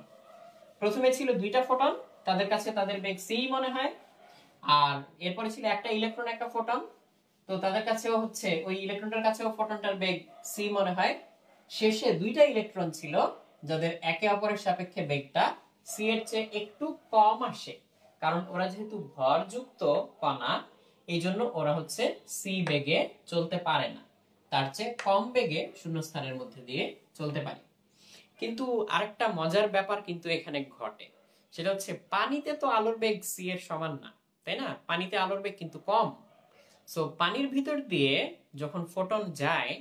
প্রথমে ছিল দুইটা ফোটন তাদের কাছে তাদের বেগ সেই মনে হয় আর এরপরে ছিল একটা ইলেকট্রন একটা ফোটন তো তাদের কাছেও হচ্ছে ওই ইলেকট্রনটার কাছেও ফোটনটার বেগ সি মনে হয় শেষে দুইটা ইলেকট্রন ছিল যাদের একে অপরের সাপেক্ষে বেগটা সি এর চেয়ে একটু কম আসে কারণ ওরা যেহেতু ভরযুক্ত কণা এই জন্য ওরা হচ্ছে সি বেগে চলতে পারে না তার চেয়ে কম বেগে শূন্যস্থানের মধ্যে দিয়ে চলতে পারে কিন্তু আরেকটা মজার ব্যাপার কিন্তু এখানে ঘটে সেটা হচ্ছে পানিতে তো আলোর বেগ সি এর সমান না তাই না পানিতে আলোর বেগ কিন্তু কম সো পানির ভিতর দিয়ে যখন ফোটন যায়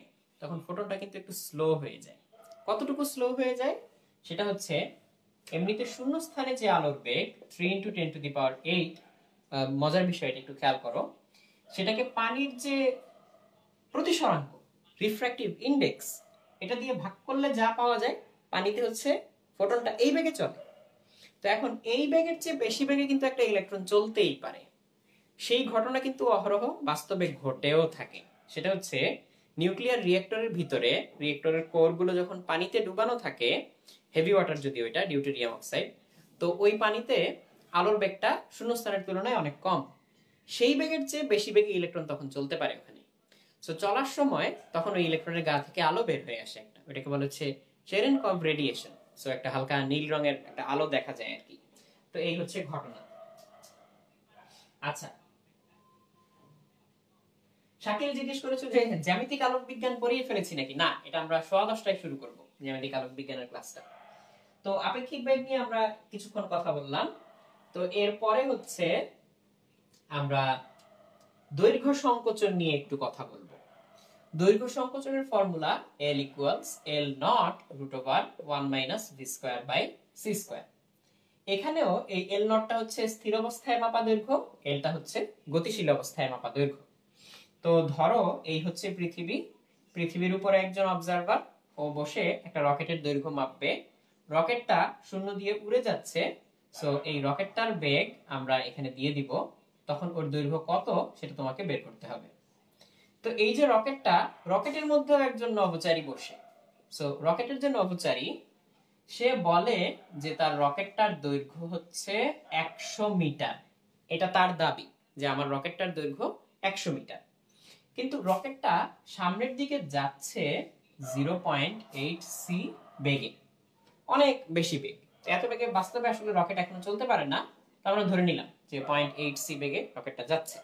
তখন ফোটনটা কিন্তু একটু স্লো হয়ে যায় কতটুকু স্লো হয়ে যায় সেটা হচ্ছে এমনিতে শূন্য স্থানে যে আলোর বেগ three into ten to the power eight মজার বিষয়টা একটু খেয়াল করো সেটাকে পানির যে প্রতিসরাঙ্ক রিফ্র্যাক্টিভ ইন্ডেক্স এটা দিয়ে ভাগ করলে যা পাওয়া যায় পানিতে হচ্ছে ফোটনটা এই বেগে চলে তো এখন এই বেগের চেয়ে বেশি বেগে কিন্তু একটা ইলেকট্রন চলতেই পারে সেই ঘটনা কিন্তু অহরহ বাস্তবে ঘটেও থাকে সেটা হচ্ছে নিউক্লিয়ার রিয়েক্টরের ভিতরে রিয়েক্টরের কোরগুলো যখন পানিতে ডুবানো থাকে হেভি ওয়াটার যদি ওইটা ডিউটেরিয়াম অক্সাইড তো ওই পানিতে আলোর বেগটা শূন্যস্থানের তুলনায় অনেক কম সেই বেগের চেয়ে বেশি বেগে ইলেকট্রন তখন চলতে পারে ওখানে সো চলার সময় তখন ওই ইলেকট্রনের গা থেকে আলো বের হয়ে আসে একটা ওইটাকে বলা হচ্ছে চেরেন কম রেডিয়েশন সো একটা হালকা নীল রঙের একটা আলো দেখা যায় আর কি তো এই হচ্ছে ঘটনা আচ্ছা শাকিল জিজ্ঞেস করেছো যে জ্যামিতিক আলোক বিজ্ঞান পড়িয়ে ফেলেছি নাকি না এটা আমরা সোয়া দশটায় শুরু করব জ্যামিতিক আলোক বিজ্ঞানের ক্লাসটা তো আপেক্ষিক বেগ নিয়ে আমরা কিছুক্ষণ কথা বললাম তো এরপরে হচ্ছে আমরা দৈর্ঘ্য সংকোচন নিয়ে একটু কথা বলব দৈর্ঘ্য সংকোচনের formula L equals L naught root over one minus v square by C square এখানেও এই এল নটটা হচ্ছে স্থির অবস্থায় মাপা দৈর্ঘ্য এলটা হচ্ছে গতিশীল অবস্থায় মাপা দৈর্ঘ্য তো ধরো এই হচ্ছে পৃথিবী পৃথিবীর উপরে একজন অবজারভার ও বসে একটা রকেটের দৈর্ঘ্য মাপবে রকেটটা শূন্য দিয়ে উড়ে যাচ্ছে সো এই রকেটটার বেগ আমরা এখানে দিয়ে দিব তখন ওর দৈর্ঘ্য কত সেটা তোমাকে বের করতে হবে তো এই যে রকেটটা রকেটের মধ্যেও একজন নবচারী বসে সো রকেটের যে নবচারী সে বলে যে তার রকেটটার দৈর্ঘ্য হচ্ছে একশো মিটার এটা তার দাবি যে আমার রকেটটার দৈর্ঘ্য একশো মিটার কিন্তু রকেটটা সামনের দিকে যাচ্ছে জিরো পয়েন্ট এইট সি বেগে অনেক বেশি বেগ এত বেগে বাস্তবে আসলে রকেট এখনো চলতে পারে না তো আমরা ধরে নিলাম যে পয়েন্ট এইট সি বেগে রকেটটা যাচ্ছে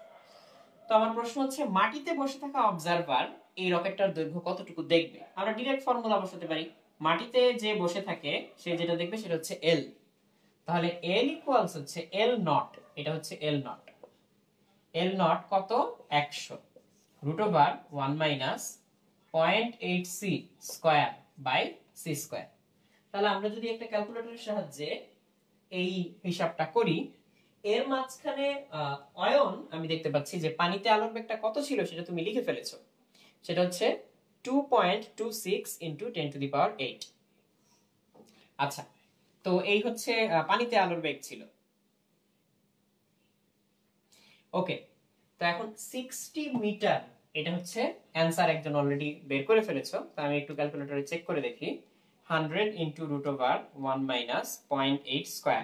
তো আমার প্রশ্ন হচ্ছে মাটিতে বসে থাকা অবজারভার এই রকেটটার দৈর্ঘ্য কতটুকু দেখবে আমরা ডিরেক্ট ফর্মুলা বসাতে পারি মাটিতে যে বসে থাকে সে যেটা দেখবে সেটা হচ্ছে এল তাহলে এল ইকুয়ালস হচ্ছে এল নট এটা হচ্ছে এল নট এল নট কত একশো root over 1 minus 0.8c square by c square তাহলে আমরা যদি একটা ক্যালকুলেটরের সাহায্যে এই হিসাবটা করি এর মাঝখানে অয়ন আমি দেখতে পাচ্ছি যে পানিতে আলোর বেগটা কত ছিল সেটা তুমি লিখে ফেলেছো সেটা হচ্ছে 2.26 into 10 to the power 8 আচ্ছা তো এই হচ্ছে পানিতে আলোর বেগ ছিল ওকে তো এখন সিক্সটি মিটার এটা হচ্ছে অ্যান্সার একজন অলরেডি বের করে ফেলেছ তো আমি একটু ক্যালকুলেটরে চেক করে দেখি hundred into root over one minus point eight square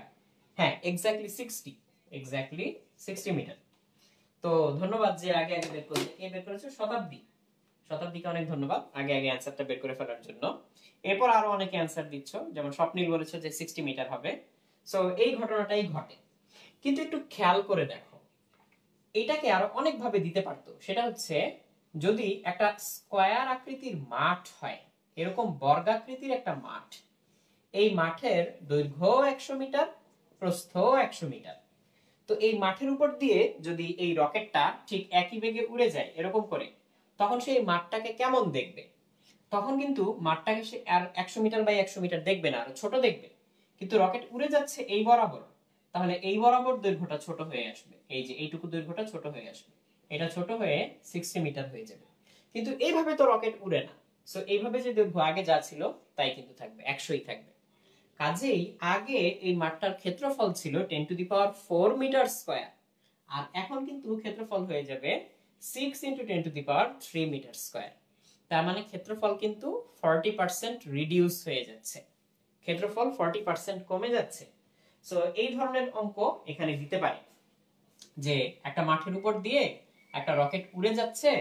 হ্যাঁ exactly sixty exactly sixty metre তো ধন্যবাদ যে আগে আগে বের করেছে কে বের করেছে শতাব্দী শতাব্দীকে অনেক ধন্যবাদ আগে আগে অ্যান্সারটা বের করে ফেলার জন্য এরপর আরো অনেকে অ্যান্সার দিচ্ছ যেমন স্বপ্নিল বলেছে যে সিক্সটি মিটার হবে সো এই ঘটনাটাই ঘটে কিন্তু একটু খেয়াল করে দেখো এটাকে আরো অনেকভাবে দিতে পারতো সেটা হচ্ছে যদি একটা স্কোয়ার আকৃতির মাঠ হয় এরকম বর্গাকৃতির একটা মাঠ এই মাঠের দৈর্ঘ্য একশো মিটার প্রস্থ একশো মিটার তো এই মাঠের উপর দিয়ে যদি এই রকেটটা ঠিক একই বেগে উড়ে যায় এরকম করে তখন সেই মাঠটাকে কেমন দেখবে তখন কিন্তু মাঠটাকে সে আর একশো মিটার বাই একশো মিটার দেখবে না আর ছোট দেখবে কিন্তু রকেট উড়ে যাচ্ছে এই বরাবর তাহলে এই বরাবর দৈর্ঘ্যটা ছোট হয়ে আসবে এই যে এইটুকু দৈর্ঘ্যটা ছোট হয়ে আসবে এটা ছোট হয়ে সিক্সটি মিটার হয়ে যাবে কিন্তু এইভাবে তো রকেট উড়ে না সো এইভাবে যে দৈর্ঘ্য আগে যা ছিল তাই কিন্তু থাকবে একশোই থাকবে কাজেই আগে এই মাঠটার ক্ষেত্রফল ছিল ten to the power four metre square আর এখন কিন্তু ক্ষেত্রফল হয়ে যাবে six into ten to the power three metre square তার মানে ক্ষেত্রফল কিন্তু ফর্টি পার্সেন্ট রিডিউস হয়ে যাচ্ছে ক্ষেত্রফল ফর্টি পার্সেন্ট কমে যাচ্ছে সো এই ধরনের অঙ্ক এখানে দিতে পারি যে একটা মাঠের উপর দিয়ে একটা রকেট উড়ে যাচ্ছে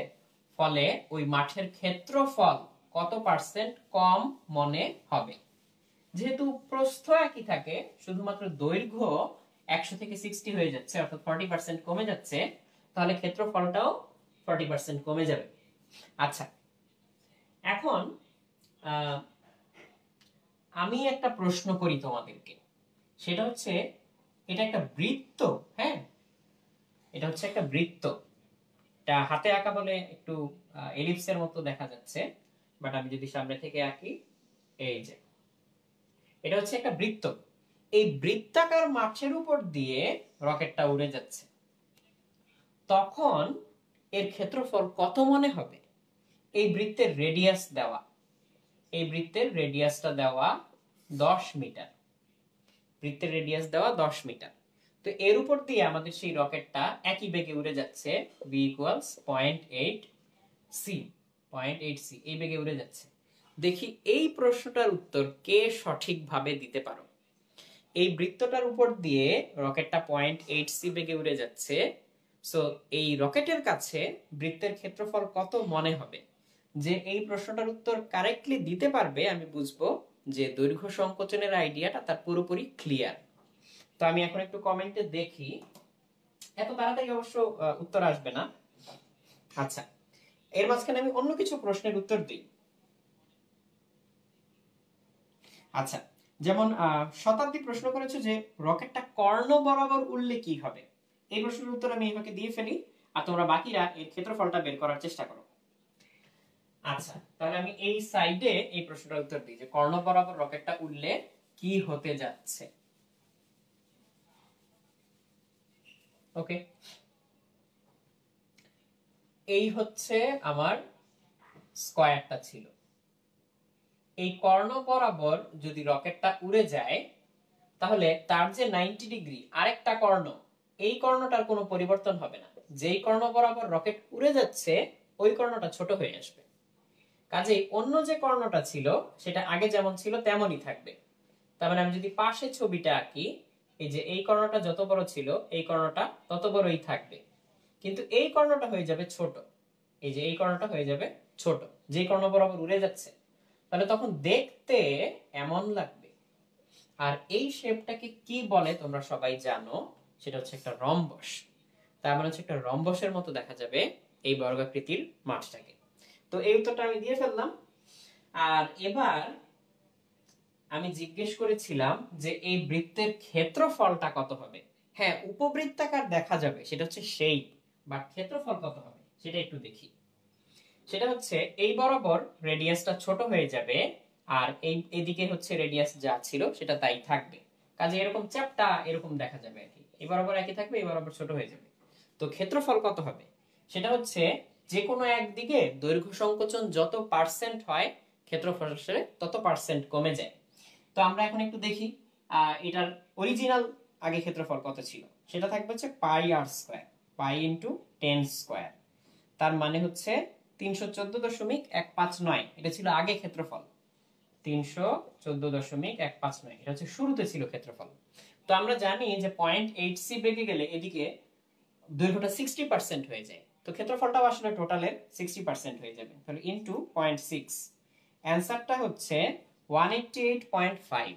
ফলে ওই মাঠের ক্ষেত্রফল কত পার্সেন্ট কম মনে হবে যেহেতু প্রস্থ একই থাকে শুধুমাত্র দৈর্ঘ্য একশো থেকে সিক্সটি হয়ে যাচ্ছে অর্থাৎ ফর্টি পার্সেন্ট কমে যাচ্ছে তাহলে ক্ষেত্রফলটাও ফর্টি পার্সেন্ট কমে যাবে আচ্ছা এখন আমি একটা প্রশ্ন করি তোমাদেরকে সেটা হচ্ছে এটা একটা বৃত্ত হ্যাঁ এটা হচ্ছে একটা বৃত্ত এটা হাতে আঁকা বলে একটু এলিপসের মতো দেখা যাচ্ছে বাট আমি যদি সামনে থেকে আঁকি এই যে এটা হচ্ছে একটা বৃত্ত এই বৃত্তাকার মাঠের উপর দিয়ে রকেটটা উড়ে যাচ্ছে তখন এর ক্ষেত্রফল কত মনে হবে এই বৃত্তের রেডিয়াস দেওয়া এই বৃত্তের রেডিয়াসটা দেওয়া দশ মিটার বৃত্তের রেডিয়াস দেওয়া দশ মিটার তো এর উপর দিয়ে আমাদের সেই রকেটটা একই বেগে উড়ে যাচ্ছে v equals point eight c point eight c এই বেগে উড়ে যাচ্ছে দেখি এই প্রশ্নটার উত্তর কে সঠিকভাবে দিতে পারো এই বৃত্তটার উপর দিয়ে রকেটটা পয়েন্ট এইট সি বেগে উড়ে যাচ্ছে সো এই রকেটের কাছে বৃত্তের ক্ষেত্রফল কত মনে হবে যে এই প্রশ্নটার উত্তর কারেক্টলি দিতে পারবে আমি বুঝবো যে দৈর্ঘ্য সংকোচনের আইডিয়াটা তার পুরোপুরি ক্লিয়ার তো আমি এখন একটু কমেন্টে দেখি এত তাড়াতাড়ি অবশ্য উত্তর আসবে না আচ্ছা এর মাঝখানে আমি অন্য কিছু প্রশ্নের উত্তর দিই আচ্ছা যেমন শতাব্দী প্রশ্ন করেছে যে রকেটটা কর্ণ বরাবর উঠলে কি হবে এই প্রশ্নের উত্তর আমি এভাবে দিয়ে ফেলি আর তোমরা বাকিরা এর ক্ষেত্রফলটা বের করার চেষ্টা করো আচ্ছা তাহলে আমি এই সাইডে এই প্রশ্নটার উত্তর দিই যে কর্ণ বরাবর রকেটটা উঠলে কি হতে যাচ্ছে ওকে এই হচ্ছে আমার ছিল এই কর্ণ বরাবর যদি রকেটটা উড়ে যায় তাহলে তার যে নাইনটি ডিগ্রি আরেকটা কর্ণ এই কর্ণটার কোনো পরিবর্তন হবে না যেই কর্ণ বরাবর রকেট উড়ে যাচ্ছে ওই কর্ণটা ছোট হয়ে আসবে কাজেই অন্য যে কর্ণটা ছিল সেটা আগে যেমন ছিল তেমনই থাকবে তার মানে আমি যদি পাশে ছবিটা আঁকি এই যে এই কর্ণটা যত বড় ছিল এই কর্ণটা তত বড়ই থাকবে কিন্তু এই কর্ণটা হয়ে যাবে ছোট এই যে এই কর্ণটা হয়ে যাবে ছোট যে কর্ণ বরাবর উড়ে যাচ্ছে তাহলে তখন দেখতে এমন লাগবে আর এই শেপটাকে কি বলে তোমরা সবাই জানো সেটা হচ্ছে একটা রম্বস তার মানে হচ্ছে একটা রম্বসের মতো দেখা যাবে এই বর্গাকৃতির মাঠটাকে তো এই উত্তরটা আমি দিয়ে ফেললাম আর এবার আমি জিজ্ঞেস করেছিলাম যে এই বৃত্তের ক্ষেত্রফলটা কত হবে হ্যাঁ উপবৃত্তাকার দেখা যাবে সেটা হচ্ছে সেই বা ক্ষেত্রফল কত হবে সেটা একটু দেখি সেটা হচ্ছে এই বরাবর রেডিয়াসটা ছোট হয়ে যাবে আর এই এদিকে হচ্ছে রেডিয়াস যা ছিল সেটা তাই থাকবে কাজে এরকম চ্যাপটা এরকম দেখা যাবে আর কি এই বরাবর একই থাকবে এই বরাবর ছোট হয়ে যাবে তো ক্ষেত্রফল কত হবে সেটা হচ্ছে যে কোনো একদিকে দৈর্ঘ্য সংকোচন যত পার্সেন্ট হয় ক্ষেত্রফল হিসেবে তত পার্সেন্ট কমে যায় তো আমরা এখন একটু দেখি এটার অরিজিনাল আগে ক্ষেত্রফল কত ছিল সেটা থাকবে হচ্ছে pi r square pi into ten square তার মানে হচ্ছে তিনশো চোদ্দ দশমিক এক পাঁচ নয় এটা ছিল আগে ক্ষেত্রফল তিনশো চোদ্দ দশমিক এক পাঁচ নয় এটা হচ্ছে শুরুতে ছিল ক্ষেত্রফল তো আমরা জানি যে পয়েন্ট এইট সি বেগে গেলে এদিকে দৈর্ঘ্যটা সিক্সটি পার্সেন্ট হয়ে যায় তো ক্ষেত্রফলটাও আসলে টোটালের সিক্সটি পার্সেন্ট হয়ে যাবে তাহলে ইন্টু পয়েন্ট সিক্স অ্যান্সারটা হচ্ছে one eighty eight point five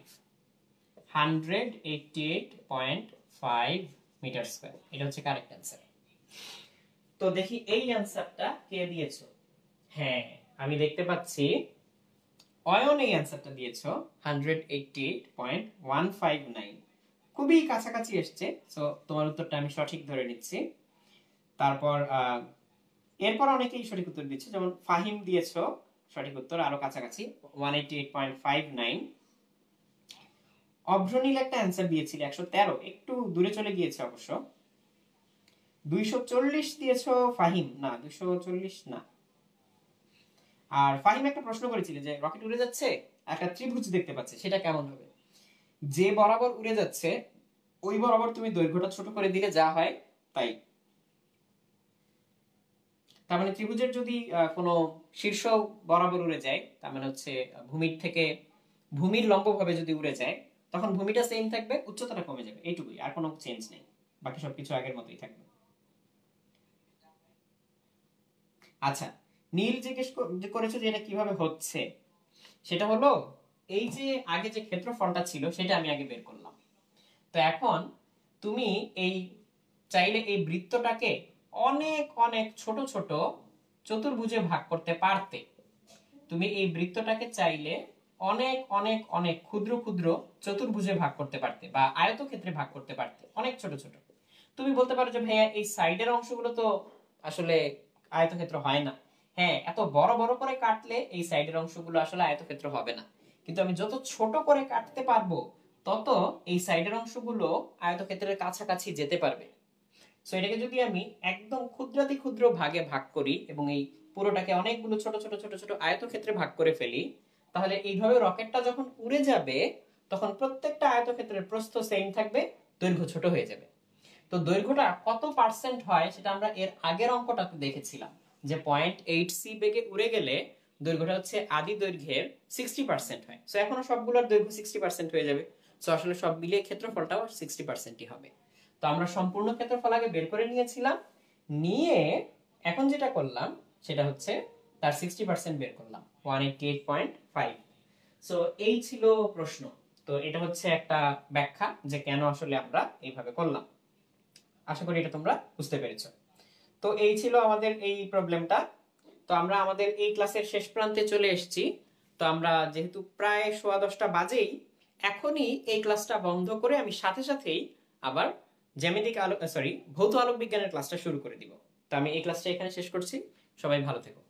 hundred eighty eight point five metre square এটা হচ্ছে কারেক্ট অ্যান্সার তো দেখি এই অ্যান্সারটা কে দিয়েছ হ্যাঁ আমি দেখতে পাচ্ছি অয়ন এই অ্যান্সারটা দিয়েছো hundred eighty eight point one five nine খুবই কাছাকাছি এসছে সো তোমার উত্তরটা আমি সঠিক ধরে নিচ্ছি তারপর এরপর অনেকেই সঠিক উত্তর দিচ্ছে যেমন ফাহিম দিয়েছ সঠিক উত্তর আরো কাছাকাছি one eighty eight point five nine Abhranil একটা অ্যান্সার দিয়েছিল একশো তেরো একটু দূরে চলে গিয়েছে অবশ্য দুইশো চল্লিশ দিয়েছ ফাহিম না দুইশো না আর ফাহিম একটা প্রশ্ন করেছিল যে রকেট উড়ে যাচ্ছে একটা ত্রিভুজ দেখতে পাচ্ছে সেটা কেমন হবে যে বরাবর উড়ে যাচ্ছে ওই বরাবর তুমি দৈর্ঘ্যটা ছোট করে দিলে যা হয় তাই তার মানে ত্রিভুজের যদি কোনো শীর্ষ বরাবর উড়ে যায় তার মানে হচ্ছে ভূমির থেকে ভূমির লম্বভাবে যদি উড়ে যায় তখন ভূমিটা সেম থাকবে উচ্চতাটা কমে যাবে এইটুকুই আর কোনো চেঞ্জ নেই বাকি সবকিছু আগের মতোই থাকবে আচ্ছা নীল জিজ্ঞেস করেছো যে এটা কিভাবে হচ্ছে সেটা হলো এই যে আগে যে ক্ষেত্রফলটা ছিল সেটা আমি আগে বের করলাম তো এখন তুমি এই চাইলে এই বৃত্তটাকে অনেক অনেক ছোট ছোট চতুর্ভুজে ভাগ করতে পারতে তুমি এই বৃত্তটাকে চাইলে অনেক অনেক অনেক ক্ষুদ্র ক্ষুদ্র চতুর্ভুজে ভাগ করতে পারতে বা আয়তক্ষেত্রে ভাগ করতে পারতে অনেক ছোট ছোট তুমি বলতে পারো যে ভাইয়া এই সাইডের অংশগুলো তো আসলে আয়তক্ষেত্র হয় না হ্যাঁ এত বড় বড় করে কাটলে এই সাইডের অংশগুলো আসলে আয়তক্ষেত্র হবে না কিন্তু আমি যত ছোট করে কাটতে পারবো তত এই সাইডের অংশগুলো আয়তক্ষেত্রের কাছাকাছি যেতে পারবে সো এটাকে যদি আমি একদম ক্ষুদ্রাতি ক্ষুদ্র ভাগে ভাগ করি এবং এই পুরোটাকে অনেকগুলো ছোট ছোট ছোট ছোট আয়তক্ষেত্রে ভাগ করে ফেলি তাহলে এইভাবে রকেটটা যখন উড়ে যাবে তখন প্রত্যেকটা আয়তক্ষেত্রের প্রস্থ সেম থাকবে দৈর্ঘ্য ছোট হয়ে যাবে তো দৈর্ঘ্যটা কত পার্সেন্ট হয় সেটা আমরা এর আগের অঙ্কটাতে দেখেছিলাম যে পয়েন্ট এইট সি বেগে উড়ে গেলে দৈর্ঘ্যটা হচ্ছে আদি দৈর্ঘ্যের সিক্সটি পার্সেন্ট হয় সো এখনো সবগুলোর দৈর্ঘ্য সিক্সটি পার্সেন্ট হয়ে যাবে সো আসলে সব মিলিয়ে ক্ষেত্রফলটাও সিক্সটি পার্সেন্টই হবে তো আমরা সম্পূর্ণ ক্ষেত্রফল আগে বের করে নিয়েছিলাম নিয়ে এখন যেটা করলাম সেটা হচ্ছে তার সিক্সটি পার্সেন্ট বের করলাম ওয়ান এইটটি সো এই ছিল প্রশ্ন তো এটা হচ্ছে একটা ব্যাখ্যা যে কেন আসলে আমরা এইভাবে করলাম আশা করি এটা তোমরা বুঝতে পেরেছ তো এই ছিল আমাদের এই প্রবলেমটা তো আমরা আমাদের এই ক্লাসের শেষ প্রান্তে চলে এসেছি তো আমরা যেহেতু প্রায় সোয়া দশটা বাজেই এখনই এই ক্লাসটা বন্ধ করে আমি সাথে সাথেই আবার জ্যামিতিক আলো সরি ভৌত আলোক বিজ্ঞানের ক্লাসটা শুরু করে দিব তো আমি এই ক্লাসটা এখানে শেষ করছি সবাই ভালো থেকো